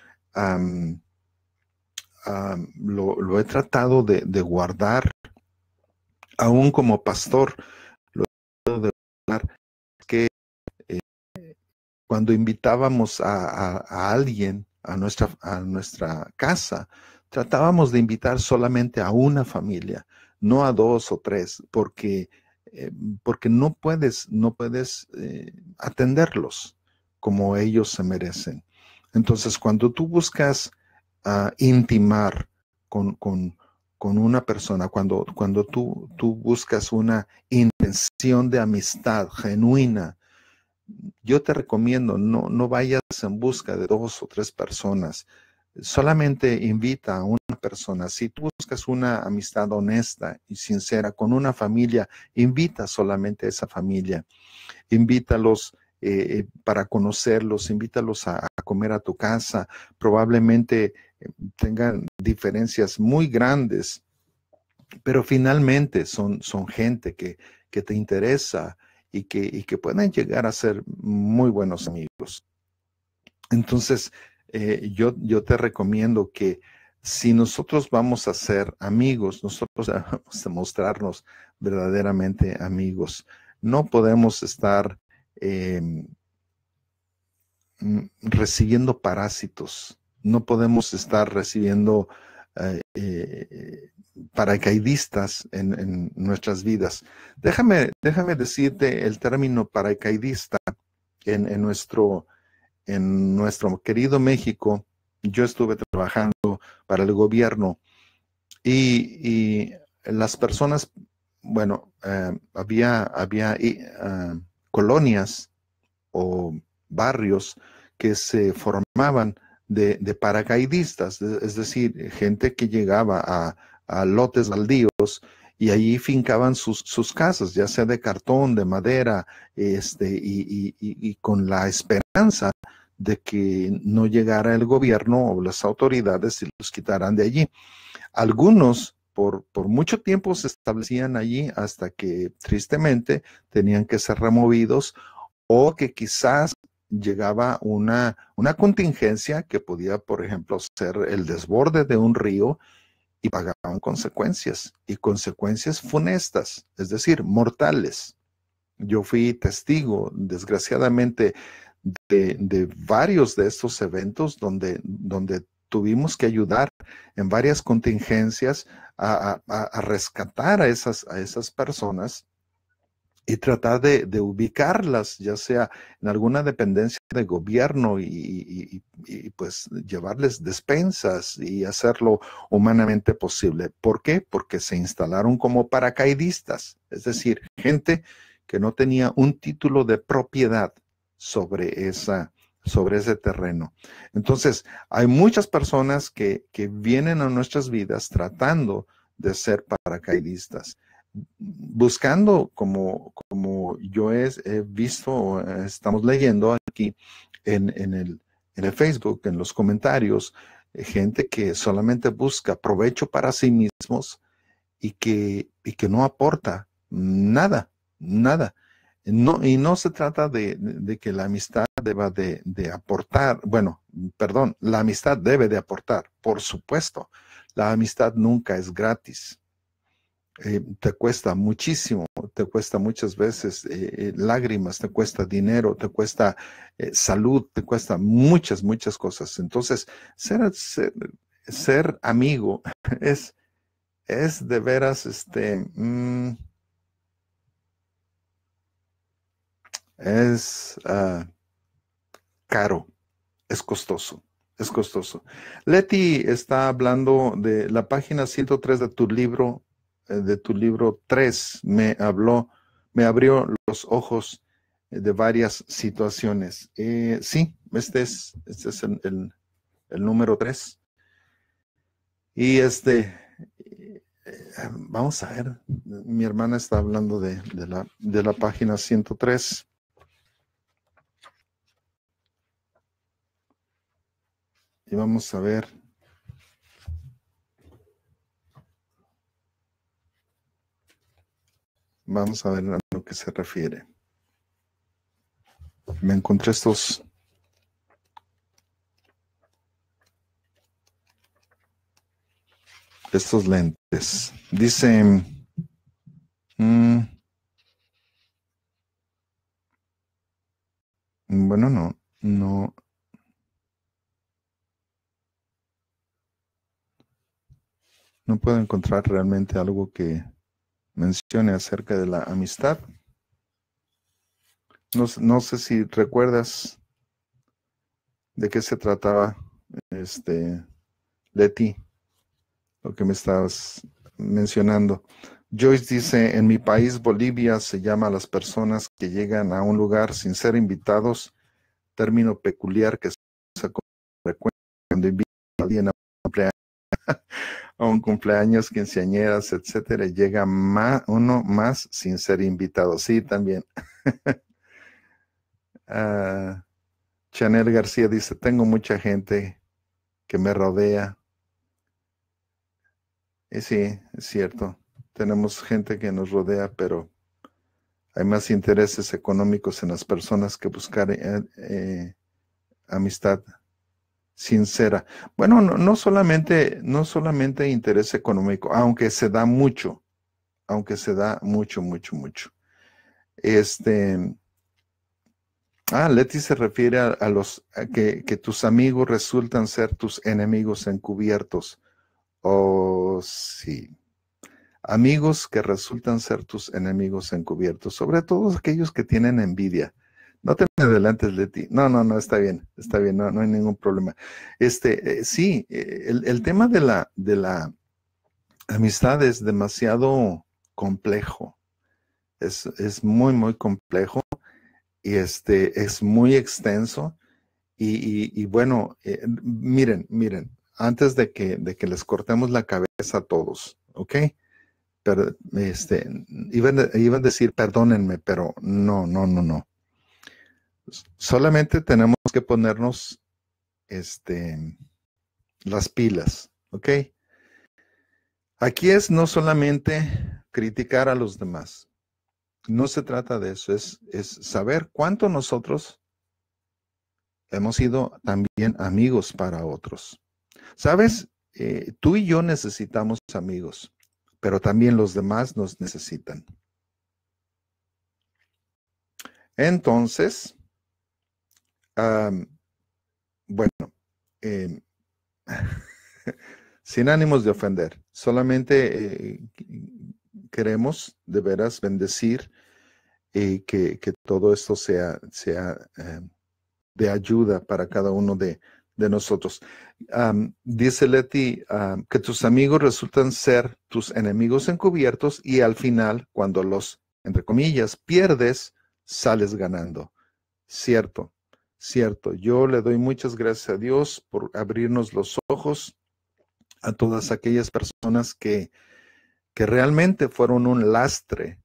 lo, he tratado de, guardar, aún como pastor, lo he de guardar, que cuando invitábamos a, alguien a nuestra, a nuestra casa, tratábamos de invitar solamente a una familia, no a dos o tres, porque, eh, porque no puedes, no puedes eh, atenderlos como ellos se merecen. Entonces, cuando tú buscas ah, intimar con, con, una persona, cuando, cuando tú, tú buscas una intención de amistad genuina yo te recomiendo, no, no vayas en busca de dos o tres personas. Solamente invita a una persona. Si tú buscas una amistad honesta y sincera con una familia, invita solamente a esa familia. Invítalos eh, eh, para conocerlos, invítalos a, a, comer a tu casa. Probablemente eh, tengan diferencias muy grandes, pero finalmente son, son gente que, que te interesa, y que, y que pueden llegar a ser muy buenos amigos. Entonces, eh, yo, yo te recomiendo que si nosotros vamos a ser amigos, nosotros vamos a mostrarnos verdaderamente amigos. No podemos estar em, mm, recibiendo parásitos, no podemos estar recibiendo eh, eh, paracaidistas en, nuestras vidas. Déjame, déjame decirte el término paracaidista en, nuestro, en nuestro querido México. Yo estuve trabajando para el gobierno y, las personas, bueno, eh, había, había colonias o barrios que se formaban de, paracaidistas, es decir, gente que llegaba a, lotes baldíos y allí fincaban sus, casas, ya sea de cartón, de madera, este, y, y, y, y, con la esperanza de que no llegara el gobierno o las autoridades y los quitaran de allí. Algunos por mucho tiempo se establecían allí hasta que tristemente tenían que ser removidos o que quizás llegaba una, contingencia que podía, por ejemplo, ser el desborde de un río y pagaban consecuencias y consecuencias funestas, es decir, mortales. Yo fui testigo, desgraciadamente, de, varios de estos eventos donde, donde tuvimos que ayudar en varias contingencias a, rescatar a esas, a esas personas y tratar de, ubicarlas, ya sea en alguna dependencia de gobierno y, pues llevarles despensas y hacerlo humanamente posible. ¿Por qué? Porque se instalaron como paracaidistas, es decir, gente que no tenía un título de propiedad sobre esa sobre ese terreno. Entonces, hay muchas personas que, que vienen a nuestras vidas tratando de ser paracaidistas buscando como, como yo he, visto estamos leyendo aquí en, en, el, en el Facebook, en los comentarios, eh, gente que solamente busca provecho para sí mismos y que, y que no aporta nada, nada. No, y no se trata de, que la amistad deba de, aportar, bueno, perdón, la amistad debe de aportar, por supuesto. La amistad nunca es gratis. Eh, te cuesta muchísimo, te cuesta muchas veces eh, eh, lágrimas, te cuesta dinero, te cuesta salud, te cuesta muchas, muchas cosas. Entonces, ser, ser, amigo es, es de veras, este, mm, es ah, caro, es costoso es costoso. Leti está hablando de la página 103 de tu libro eh, de tu libro 3 me habló, me abrió los ojos eh, de varias situaciones. Eh, sí, este es, este es el, número 3. Y este, vamos a ver, mi hermana está hablando de, la, de la página 103. Y vamos a ver. Vamos a ver a lo que se refiere. Me encontré estos estos lentes. Dice mm, bueno, no, no. No puedo encontrar realmente algo que mencione acerca de la amistad. No, no, sé si recuerdas de qué se trataba, este, Leti, lo que me estabas mencionando. Joyce dice, en mi país, Bolivia, se llama a las personas que llegan a un lugar sin ser invitados, término peculiar que se usa con frecuencia cuando a un cumpleaños, quinceañeras, etcétera, llega uno más sin ser invitado. Sí, también. Ah, Chanel García dice, tengo mucha gente que me rodea. Y sí, es cierto. Tenemos gente que nos rodea, pero hay más intereses económicos en las personas que buscar eh, eh, amistad sincera. Bueno, no, solamente, no solamente interés económico, aunque se da mucho, aunque se da mucho, mucho, mucho. Este, ah, Leti se refiere a, los que, que, tus amigos resultan ser tus enemigos encubiertos. Oh, sí. Amigos que resultan ser tus enemigos encubiertos, sobre todo aquellos que tienen envidia. No te me de ti. No, no, no, está bien, está bien, no, hay ningún problema. Este, eh, sí, eh, el, tema de la, de la amistad es demasiado complejo. Es, muy, muy complejo y este, es muy extenso. Y, bueno, eh, miren, miren, antes de que, de que les cortemos la cabeza a todos, ¿ok? Pero, este, iban a decir, perdónenme, pero no, no, no, no solamente tenemos que ponernos este, las pilas, ¿ok? Aquí es no solamente criticar a los demás, no se trata de eso, es, es saber cuánto nosotros hemos sido también amigos para otros. ¿Sabes? Eh, tú y yo necesitamos amigos, pero también los demás nos necesitan. Entonces, bueno, em, sin ánimos de ofender, solamente eh, queremos de veras bendecir y eh, que, todo esto sea, sea em, de ayuda para cada uno de, nosotros. dice Leti, que tus amigos resultan ser tus enemigos encubiertos y al final, cuando los, entre comillas, pierdes, sales ganando. Cierto, cierto. Yo le doy muchas gracias a Dios por abrirnos los ojos a todas aquellas personas que, que realmente fueron un lastre,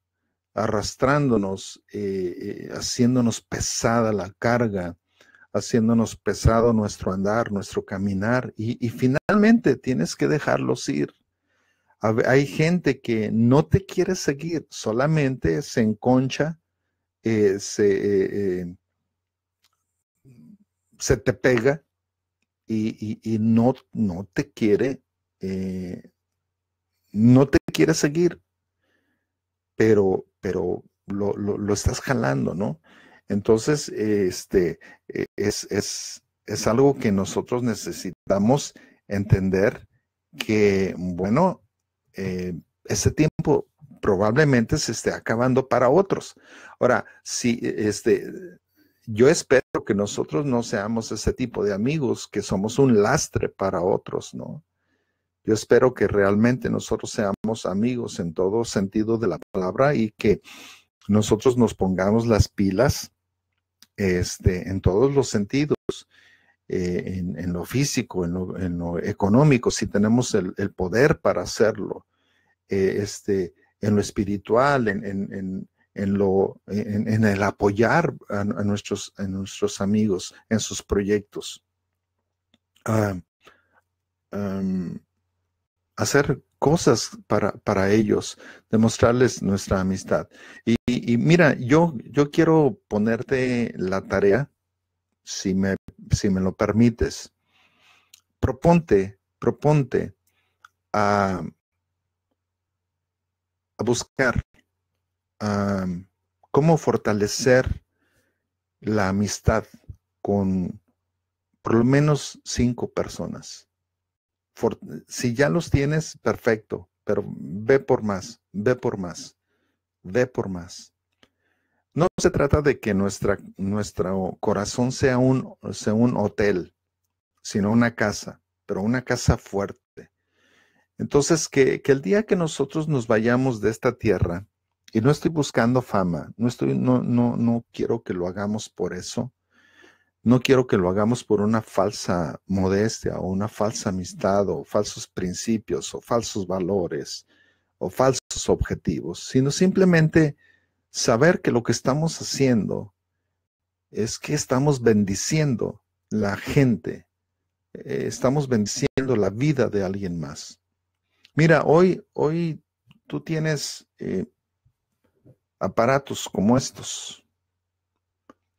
arrastrándonos, eh, eh, haciéndonos pesada la carga, haciéndonos pesado nuestro andar, nuestro caminar, y, finalmente tienes que dejarlos ir. Hay gente que no te quiere seguir, solamente se enconcha, eh, se, se te pega y, no, no te quiere, eh, no te quiere seguir, pero, pero lo, estás jalando, ¿no? Entonces, este, e, es, es, algo que nosotros necesitamos entender que, bueno, eh, ese tiempo probablemente se esté acabando para otros. Ahora, si este, yo espero que nosotros no seamos ese tipo de amigos que somos un lastre para otros, ¿no? Yo espero que realmente nosotros seamos amigos en todo sentido de la palabra y que nosotros nos pongamos las pilas este, en todos los sentidos, eh, en, lo físico, en lo, económico, si tenemos el, poder para hacerlo, eh, este, en lo espiritual, en, en en, lo, en, el apoyar a, nuestros, a, nuestros, amigos en sus proyectos. hacer cosas para, para, ellos, demostrarles nuestra amistad. Y, y, mira, yo, yo quiero ponerte la tarea, si me, si me lo permites. Proponte, proponte a, a buscar cómo fortalecer la amistad con por lo menos cinco personas. si ya los tienes, perfecto, pero ve por más, ve por más, ve por más. No se trata de que nuestro corazón sea un, un hotel, sino una casa, pero una casa fuerte. Entonces, que, que el día que nosotros nos vayamos de esta tierra, y no estoy buscando fama, no estoy, no, no, no quiero que lo hagamos por eso. No quiero que lo hagamos por una falsa modestia o una falsa amistad o falsos principios o falsos valores o falsos objetivos, sino simplemente saber que lo que estamos haciendo es que estamos bendiciendo la gente, eh, estamos bendiciendo la vida de alguien más. Mira, hoy, hoy tú tienes eh, aparatos como estos,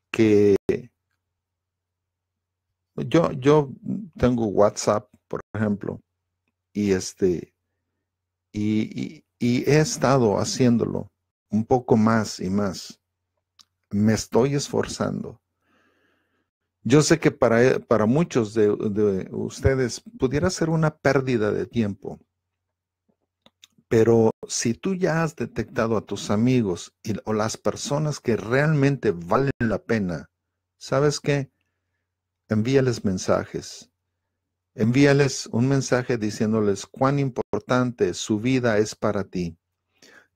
que yo, yo tengo WhatsApp, por ejemplo, y este, y, he estado haciéndolo un poco más y más. Me estoy esforzando. Yo sé que para, para muchos de, de, ustedes pudiera ser una pérdida de tiempo, pero si tú ya has detectado a tus amigos o las personas que realmente valen la pena, ¿sabes qué? Envíales mensajes. Envíales un mensaje diciéndoles cuán importante su vida es para ti.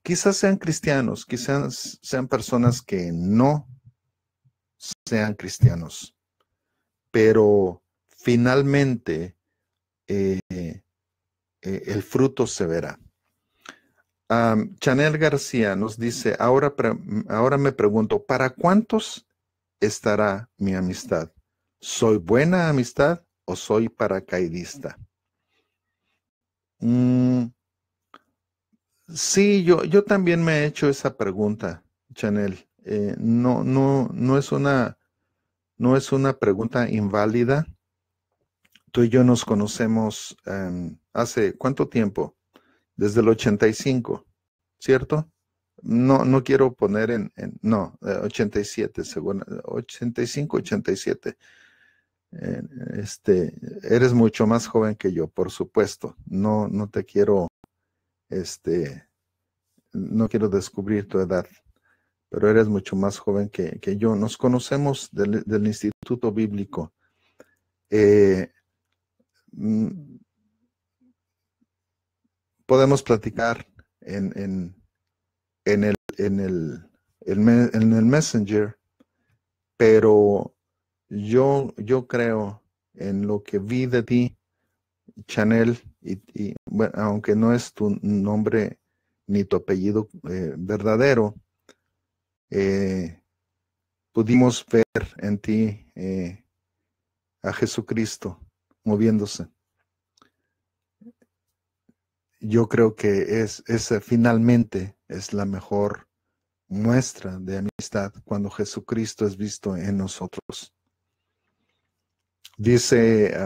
Quizás sean cristianos, quizás sean personas que no sean cristianos, pero finalmente eh, eh, el fruto se verá. Chanel García nos dice, ahora, ahora me pregunto, ¿para cuántos estará mi amistad? ¿Soy buena amistad o soy paracaidista? Mm, sí, yo, yo también me he hecho esa pregunta, Chanel. Eh, no, no, no es una, no es una pregunta inválida. Tú y yo nos conocemos em, hace cuánto tiempo? desde el 85, ¿cierto? No, no quiero poner en, no, 87, eh, según, 85, 87. Eh, este, eres mucho más joven que yo, por supuesto. No, no te quiero, este, no quiero descubrir tu edad, pero eres mucho más joven que, yo. Nos conocemos del, Instituto Bíblico. Eh, mm, podemos platicar en, el, en, el, Messenger, pero yo, yo creo en lo que vi de ti, Chanel, y, aunque no es tu nombre ni tu apellido eh, verdadero, eh, pudimos ver en ti eh, a Jesucristo moviéndose yo creo que es, es eh, finalmente es la mejor muestra de amistad cuando Jesucristo es visto en nosotros. Dice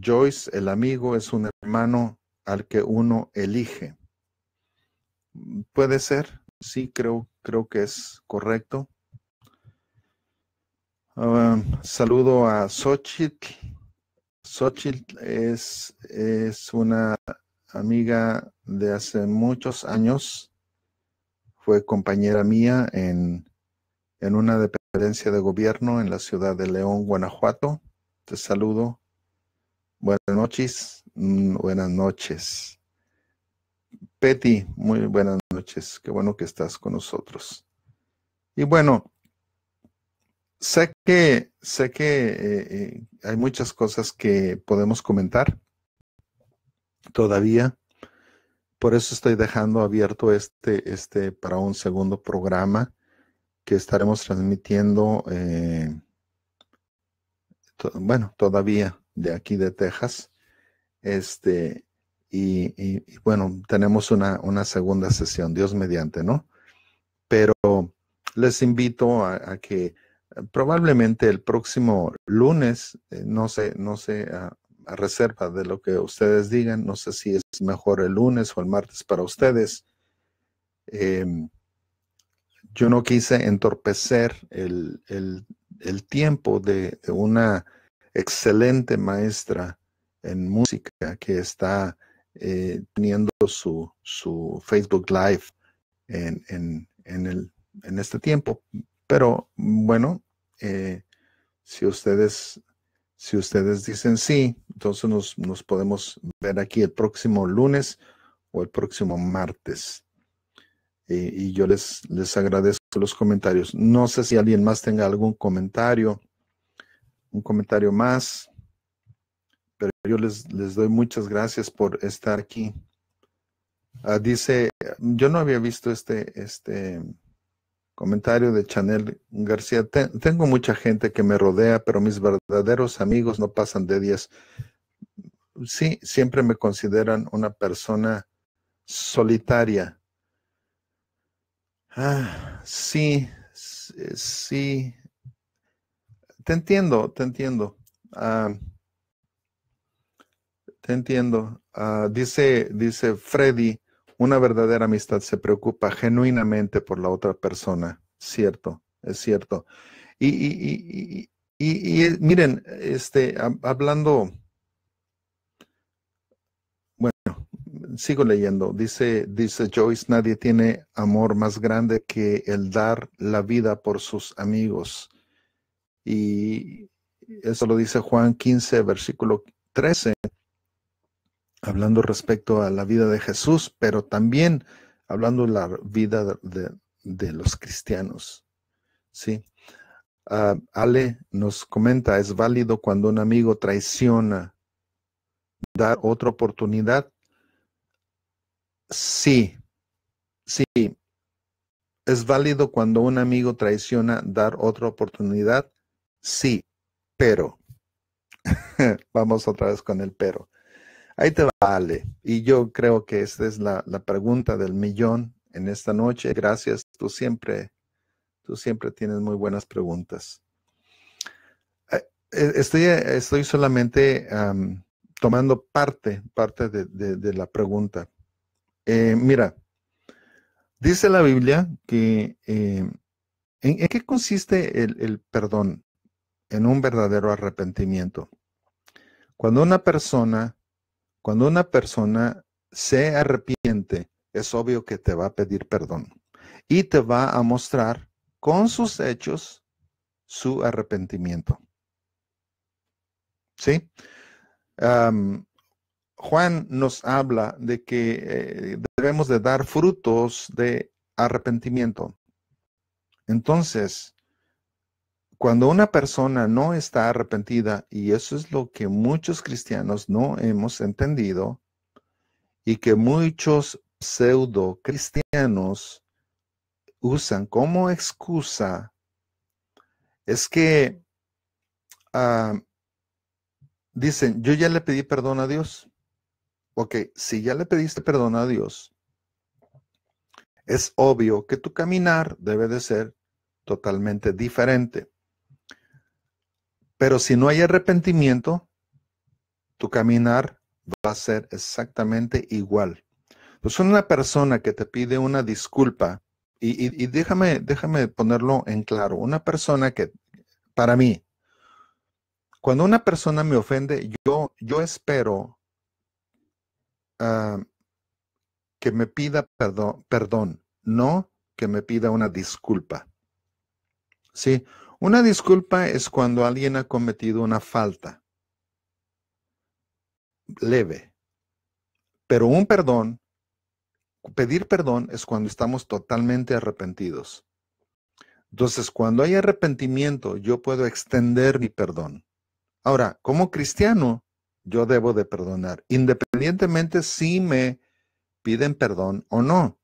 Joyce, el amigo es un hermano al que uno elige. Mm, puede ser, sí, creo, creo que es correcto. saludo a Xochitl. Xochitl es, es una amiga de hace muchos años, fue compañera mía en, en una dependencia de gobierno en la ciudad de León, Guanajuato. Te saludo. Buenas noches. Mm, buenas noches. Peti, muy buenas noches. Qué bueno que estás con nosotros. Y bueno, sé que, sé que eh, eh, hay muchas cosas que podemos comentar todavía. Por eso estoy dejando abierto este, este para un segundo programa que estaremos transmitiendo, eh, bueno, todavía de aquí de Texas. Este, y, bueno, tenemos una, una, segunda sesión, Dios mediante, ¿no? Pero les invito a, que probablemente el próximo lunes, eh, no sé, no sé, a, ah, a reserva de lo que ustedes digan. No sé si es mejor el lunes o el martes para ustedes. Em, yo no quise entorpecer el, el, el tiempo de, una excelente maestra en música que está eh, teniendo su, su, Facebook Live en, en, en, el, en, este tiempo. Pero bueno, eh, si ustedes si ustedes dicen sí, entonces nos, podemos ver aquí el próximo lunes o el próximo martes. y yo les, les agradezco los comentarios. No sé si alguien más tenga algún comentario, un comentario más, pero yo les, doy muchas gracias por estar aquí. Ah, dice, yo no había visto este, este, Comentario de Chanel García. tengo mucha gente que me rodea, pero mis verdaderos amigos no pasan de 10. Sí, siempre me consideran una persona solitaria. Ah, sí, sí. Te entiendo, te entiendo. Ah, te entiendo. Ah, dice, dice Freddy, una verdadera amistad se preocupa genuinamente por la otra persona. Cierto, es cierto. Y, eh, miren, este, hablando, bueno, sigo leyendo. Dice, dice Joyce, nadie tiene amor más grande que el dar la vida por sus amigos. Y eso lo dice Juan 15, versículo 13 hablando respecto a la vida de Jesús, pero también hablando de la vida de, los cristianos. ¿sí? Ah, Ale nos comenta, es válido cuando un amigo traiciona, dar otra oportunidad. Sí, sí. ¿Es válido cuando un amigo traiciona dar otra oportunidad? Sí, pero. Vamos otra vez con el pero. Ahí te vale. Y yo creo que esta es la, pregunta del millón en esta noche. Gracias, tú siempre, tú siempre tienes muy buenas preguntas. Eh, eh, estoy, estoy solamente tomando parte, parte de, la pregunta. Eh, mira, dice la Biblia que ¿en, qué consiste el, el perdón? En un verdadero arrepentimiento. Cuando una persona cuando una persona se arrepiente, es obvio que te va a pedir perdón y te va a mostrar con sus hechos su arrepentimiento. ¿Sí? Juan nos habla de que eh, debemos de dar frutos de arrepentimiento. Entonces, cuando una persona no está arrepentida, y eso es lo que muchos cristianos no hemos entendido, y que muchos pseudo cristianos usan como excusa, es que ah, dicen, yo ya le pedí perdón a Dios. Ok, si ya le pediste perdón a Dios, es obvio que tu caminar debe de ser totalmente diferente. Pero si no hay arrepentimiento, tu caminar va a ser exactamente igual. Entonces, pues, una persona que te pide una disculpa, y, déjame, déjame ponerlo en claro, una persona que, para mí, cuando una persona me ofende, yo, yo espero ah, que me pida perdón, perdón, no que me pida una disculpa. ¿Sí? Una disculpa es cuando alguien ha cometido una falta leve, pero un perdón, pedir perdón es cuando estamos totalmente arrepentidos. Entonces, cuando hay arrepentimiento, yo puedo extender mi perdón. Ahora, como cristiano, yo debo de perdonar, independientemente si me piden perdón o no.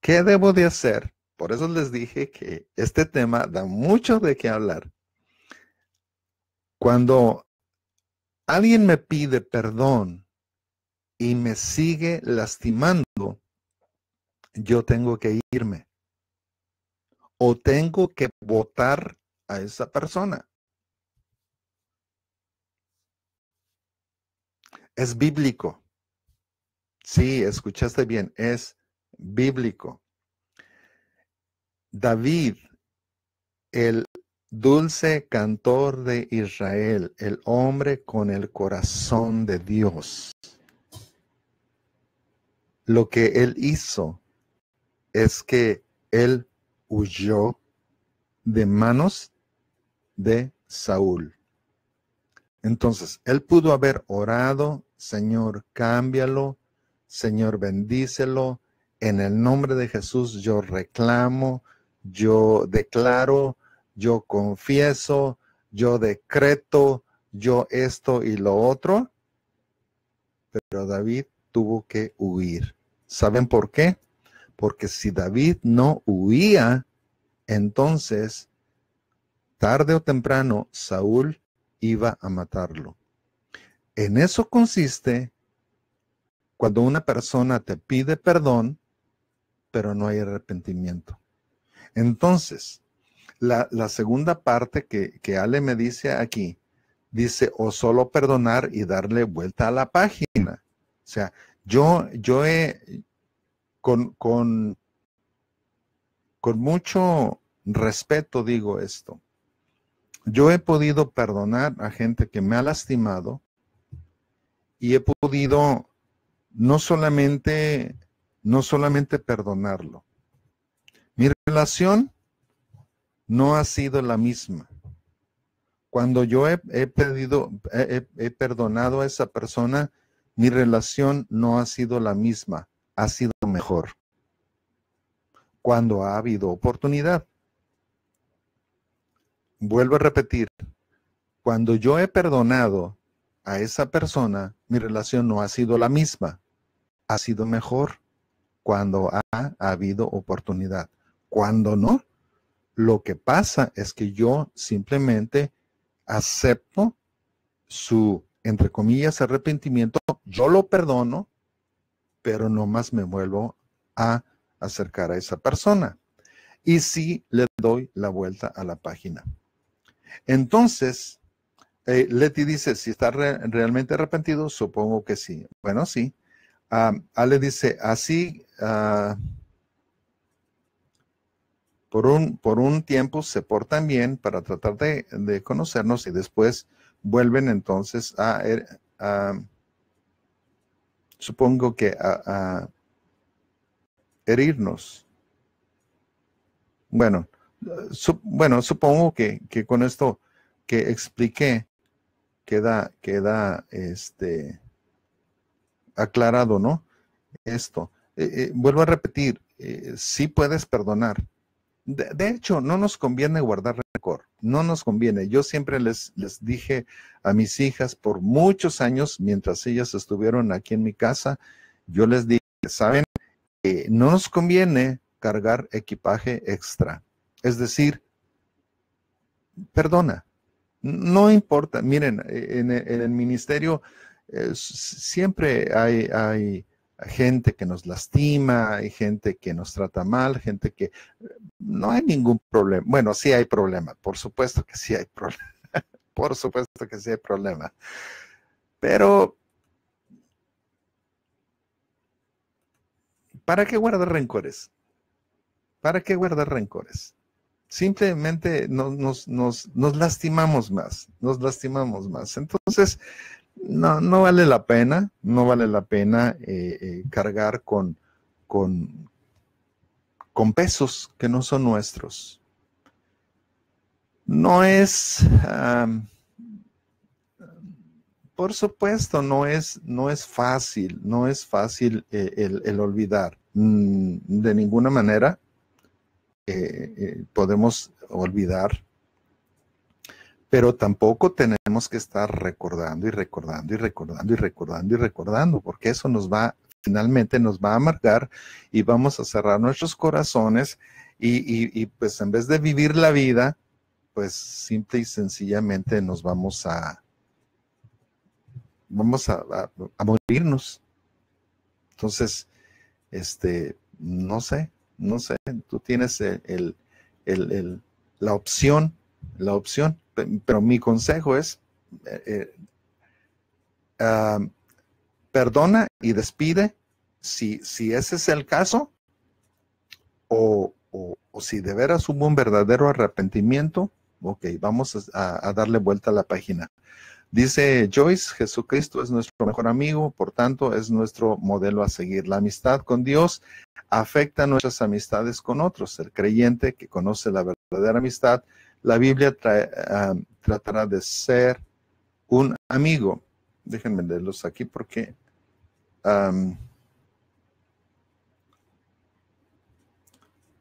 ¿Qué debo de hacer por eso les dije que este tema da mucho de qué hablar. Cuando alguien me pide perdón y me sigue lastimando, yo tengo que irme. O tengo que votar a esa persona. Es bíblico. Sí, escuchaste bien, es bíblico. David, el dulce cantor de Israel, el hombre con el corazón de Dios. Lo que él hizo es que él huyó de manos de Saúl. Entonces, él pudo haber orado, Señor, cámbialo, Señor, bendícelo, en el nombre de Jesús yo reclamo, yo declaro, yo confieso, yo decreto, yo esto y lo otro. Pero David tuvo que huir. ¿Saben por qué? Porque si David no huía, entonces, tarde o temprano, Saúl iba a matarlo. En eso consiste cuando una persona te pide perdón, pero no hay arrepentimiento. Entonces, la, segunda parte que, Ale me dice aquí, dice, o solo perdonar y darle vuelta a la página. O sea, yo, yo he, con, con, con mucho respeto digo esto, yo he podido perdonar a gente que me ha lastimado y he podido no solamente, no solamente perdonarlo, mi relación no ha sido la misma. Cuando yo he, pedido, he perdonado a esa persona, mi relación no ha sido la misma, ha sido mejor. Cuando ha habido oportunidad. Vuelvo a repetir, cuando yo he perdonado a esa persona, mi relación no ha sido la misma, ha sido mejor cuando ha habido oportunidad cuando no. Lo que pasa es que yo simplemente acepto su, entre comillas, arrepentimiento, yo lo perdono, pero no más me vuelvo a acercar a esa persona. Y sí le doy la vuelta a la página. Entonces, eh, Leti dice, si está realmente arrepentido, supongo que sí. Bueno, sí. Ah, Ale dice, así, ah, por un, por un tiempo se portan bien para tratar de, conocernos y después vuelven entonces a, er, supongo que a, herirnos. Bueno, bueno supongo que, con esto que expliqué queda, queda este, aclarado, ¿no? Esto. Eh, eh, vuelvo a repetir, eh, sí puedes perdonar, de, hecho, no nos conviene guardar rencor, no nos conviene. Yo siempre les, les dije a mis hijas por muchos años, mientras ellas estuvieron aquí en mi casa, yo les dije, saben, no nos conviene cargar equipaje extra. Es decir, perdona, no importa. Miren, en, el ministerio eh, siempre hay, hay hay gente que nos lastima, hay gente que nos trata mal, gente que no hay ningún problema. Bueno, sí hay problema, por supuesto que sí hay problema. por supuesto que sí hay problema. Pero ¿para qué guardar rencores? ¿Para qué guardar rencores? Simplemente nos, nos, lastimamos más, nos lastimamos más. Entonces, no, no vale la pena, no vale la pena eh, eh, cargar con, con, con, pesos que no son nuestros. No es, por supuesto, no es, no es fácil, no es fácil eh, el, olvidar. Mm, de ninguna manera podemos olvidar pero tampoco tenemos que estar recordando y recordando y recordando y recordando y recordando, porque eso nos va, finalmente nos va a amargar y vamos a cerrar nuestros corazones y, pues en vez de vivir la vida, pues simple y sencillamente nos vamos a, vamos a, morirnos. Entonces, este, no sé, no sé, tú tienes el, la opción la opción. Pero mi consejo es, eh, eh, ah, perdona y despide si, ese es el caso o, si de veras hubo un verdadero arrepentimiento, ok, vamos a, a, darle vuelta a la página. Dice Joyce, Jesucristo es nuestro mejor amigo, por tanto es nuestro modelo a seguir. La amistad con Dios afecta nuestras amistades con otros. El creyente que conoce la verdadera amistad la Biblia ah, tratará de ser un amigo. Déjenme leerlos aquí porque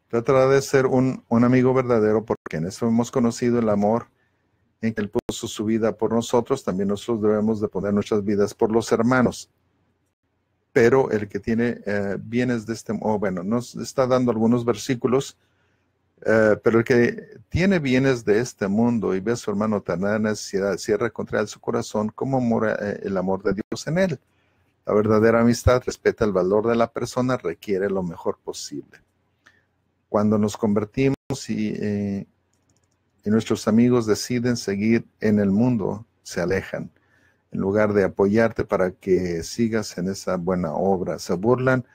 tratará de ser un, amigo verdadero porque en eso hemos conocido el amor en que Él puso su vida por nosotros, también nosotros debemos de poner nuestras vidas por los hermanos. Pero el que tiene eh, bienes de este, modo... bueno, nos está dando algunos versículos eh, pero el que tiene bienes de este mundo y ve a su hermano tener necesidad, cierra contra él su corazón, como mora eh, el amor de Dios en él? La verdadera amistad respeta el valor de la persona, requiere lo mejor posible. Cuando nos convertimos y eh, nuestros amigos deciden seguir en el mundo, se alejan. En lugar de apoyarte para que sigas en esa buena obra, se burlan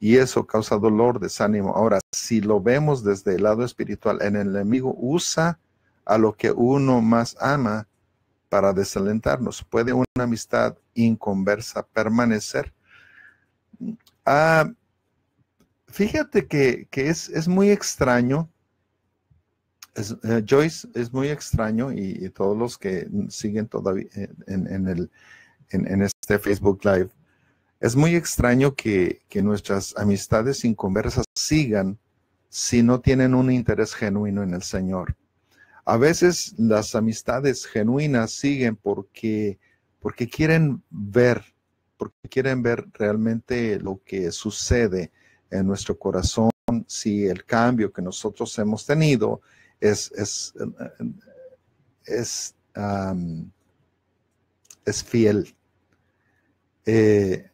y eso causa dolor, desánimo. Ahora, si lo vemos desde el lado espiritual, en el enemigo usa a lo que uno más ama para desalentarnos. ¿Puede una amistad inconversa permanecer? Ah, fíjate que, es, es, muy extraño, eh, Joyce, es muy extraño y, todos los que siguen todavía en, en el, en este Facebook Live, es muy extraño que, nuestras amistades sin conversas sigan si no tienen un interés genuino en el Señor. A veces las amistades genuinas siguen porque, porque quieren ver, porque quieren ver realmente lo que sucede en nuestro corazón, si el cambio que nosotros hemos tenido es, es, es fiel. Eh,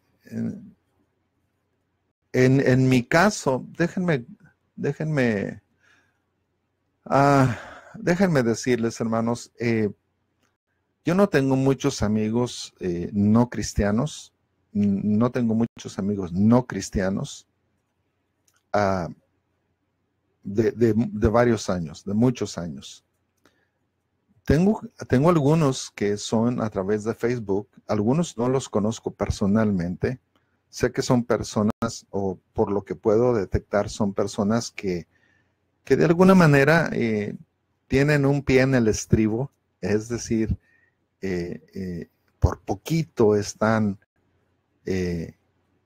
en, mi caso, déjenme, déjenme, ah, déjenme decirles, hermanos, eh, yo eh, no tengo muchos amigos no cristianos, no tengo muchos amigos no cristianos de varios años, de muchos años. Tengo, tengo algunos que son a través de Facebook, algunos no los conozco personalmente, sé que son personas, o por lo que puedo detectar, son personas que, de alguna manera eh, tienen un pie en el estribo, es decir, eh, eh, por poquito están,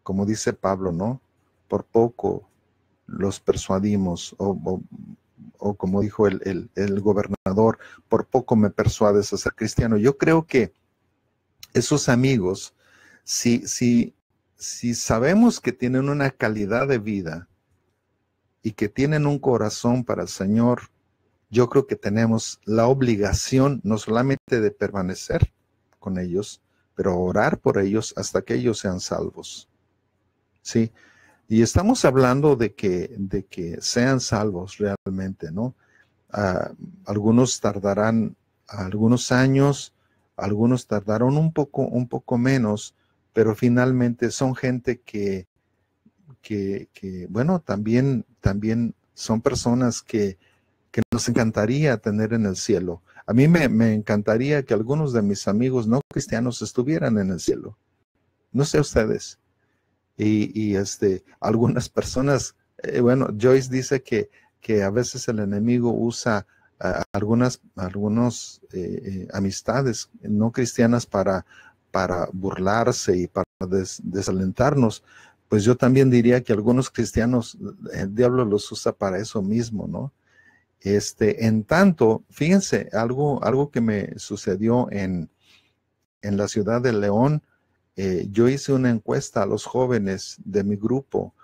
como dice Pablo, ¿no? Por poco los persuadimos o o como dijo el, gobernador, por poco me persuades a ser cristiano. Yo creo que esos amigos, si, si, si sabemos que tienen una calidad de vida y que tienen un corazón para el Señor, yo creo que tenemos la obligación no solamente de permanecer con ellos, pero orar por ellos hasta que ellos sean salvos. ¿Sí? Y estamos hablando de que, de que sean salvos realmente, ¿no? Ah, algunos tardarán algunos años, algunos tardaron un poco, un poco menos, pero finalmente son gente que, que, que bueno, también, también son personas que, que, nos encantaría tener en el cielo. A mí me, me encantaría que algunos de mis amigos no cristianos estuvieran en el cielo. No sé ustedes y, este, algunas personas, eh, bueno, Joyce dice que, que a veces el enemigo usa ah, algunas eh, eh, amistades no cristianas para, para burlarse y para desalentarnos, pues yo también diría que algunos cristianos, el diablo los usa para eso mismo, ¿no? Este, en tanto, fíjense, algo, algo que me sucedió en, en la ciudad de León, eh, yo hice una encuesta a los jóvenes de mi grupo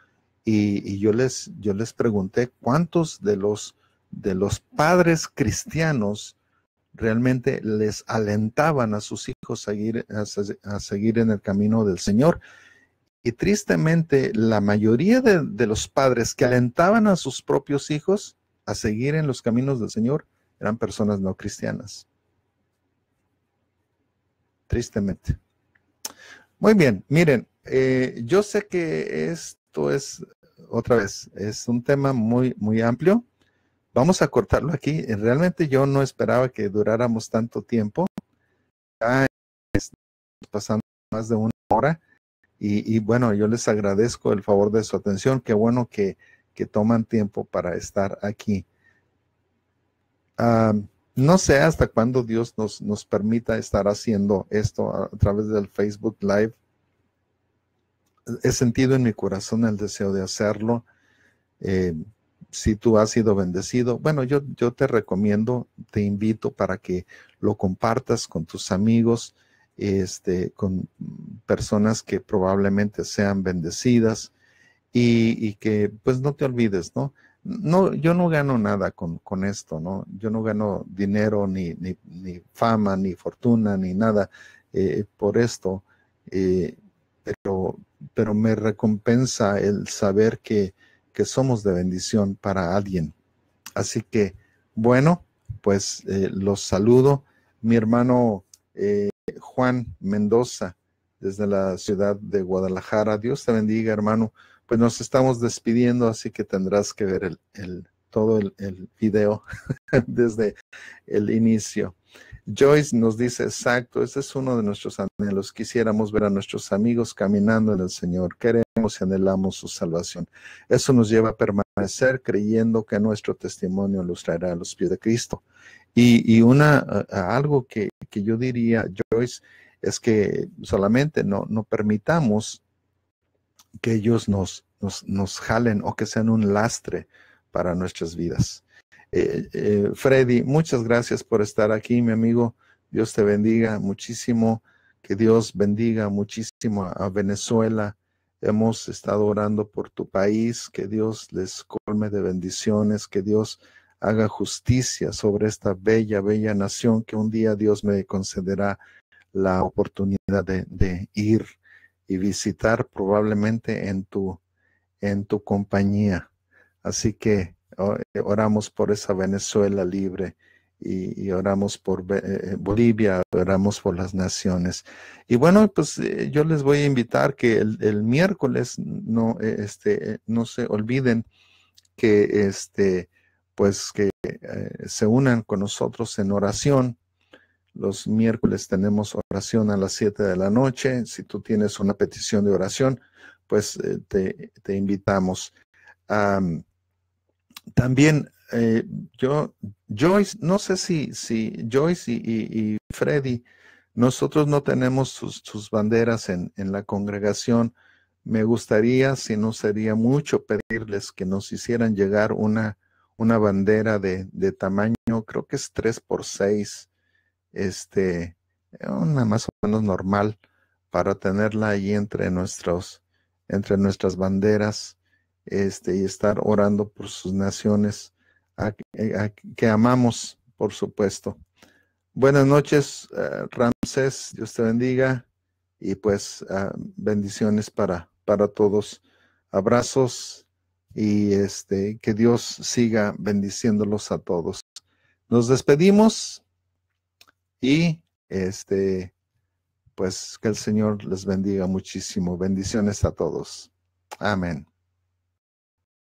y, yo, les, yo les pregunté cuántos de los, de los padres cristianos realmente les alentaban a sus hijos a seguir, seguir en el camino del Señor. Y tristemente, la mayoría de, de, los padres que alentaban a sus propios hijos a seguir en los caminos del Señor eran personas no cristianas. Tristemente. Muy bien, miren, eh, yo sé que esto es, otra vez, es un tema muy, muy amplio. Vamos a cortarlo aquí. Realmente yo no esperaba que duráramos tanto tiempo. Ya pasando más de una hora. Y, bueno, yo les agradezco el favor de su atención. Qué bueno que, toman tiempo para estar aquí. Ah, no sé hasta cuándo Dios nos, nos permita estar haciendo esto a, través del Facebook Live. He sentido en mi corazón el deseo de hacerlo. Eh, si tú has sido bendecido, bueno, yo, yo te recomiendo, te invito para que lo compartas con tus amigos, este, con personas que probablemente sean bendecidas y, y que pues no te olvides, ¿no? no, yo no gano nada con, con esto, ¿no? Yo no gano dinero, ni, ni, fama, ni fortuna, ni nada eh, por esto, eh, pero, pero me recompensa el saber que, que, somos de bendición para alguien. Así que, bueno, pues eh, los saludo. Mi hermano Juan Mendoza, desde la ciudad de Guadalajara. Dios te bendiga, hermano pues nos estamos despidiendo, así que tendrás que ver el, todo el, video desde el inicio. Joyce nos dice, exacto, ese es uno de nuestros anhelos. Quisiéramos ver a nuestros amigos caminando en el Señor. Queremos y anhelamos su salvación. Eso nos lleva a permanecer creyendo que nuestro testimonio los traerá a los pies de Cristo. Y, una, algo que, que, yo diría, Joyce, es que solamente no, no permitamos que ellos nos, nos, nos jalen o que sean un lastre para nuestras vidas. Eh, eh, Freddy, muchas gracias por estar aquí, mi amigo. Dios te bendiga muchísimo, que Dios bendiga muchísimo a Venezuela. Hemos estado orando por tu país, que Dios les colme de bendiciones, que Dios haga justicia sobre esta bella, bella nación que un día Dios me concederá la oportunidad de, de ir y visitar probablemente en tu, en tu compañía. Así que eh, oramos por esa Venezuela libre y, oramos por eh, eh, Bolivia, oramos por las naciones. Y bueno, pues yo les voy a invitar que el, miércoles no, este, no se olviden que este, pues que se unan con nosotros en oración los miércoles tenemos oración a las 7 de la noche. Si tú tienes una petición de oración, pues eh, te, invitamos. también eh, yo, Joyce, no sé si, si Joyce y, Freddy, nosotros no tenemos sus, banderas en, la congregación. Me gustaría, si no sería mucho, pedirles que nos hicieran llegar una, una bandera de, de tamaño, creo que es 3 por 6 este, eh, una más o menos normal para tenerla ahí entre nuestros, entre nuestras banderas, este, y estar orando por sus naciones eh, que amamos, por supuesto. Buenas noches, eh, Ramses, Dios te bendiga, y pues ah, bendiciones para, para todos. Abrazos y este, que Dios siga bendiciéndolos a todos. Nos despedimos, y este, pues que el Señor les bendiga muchísimo. Bendiciones a todos. Amén.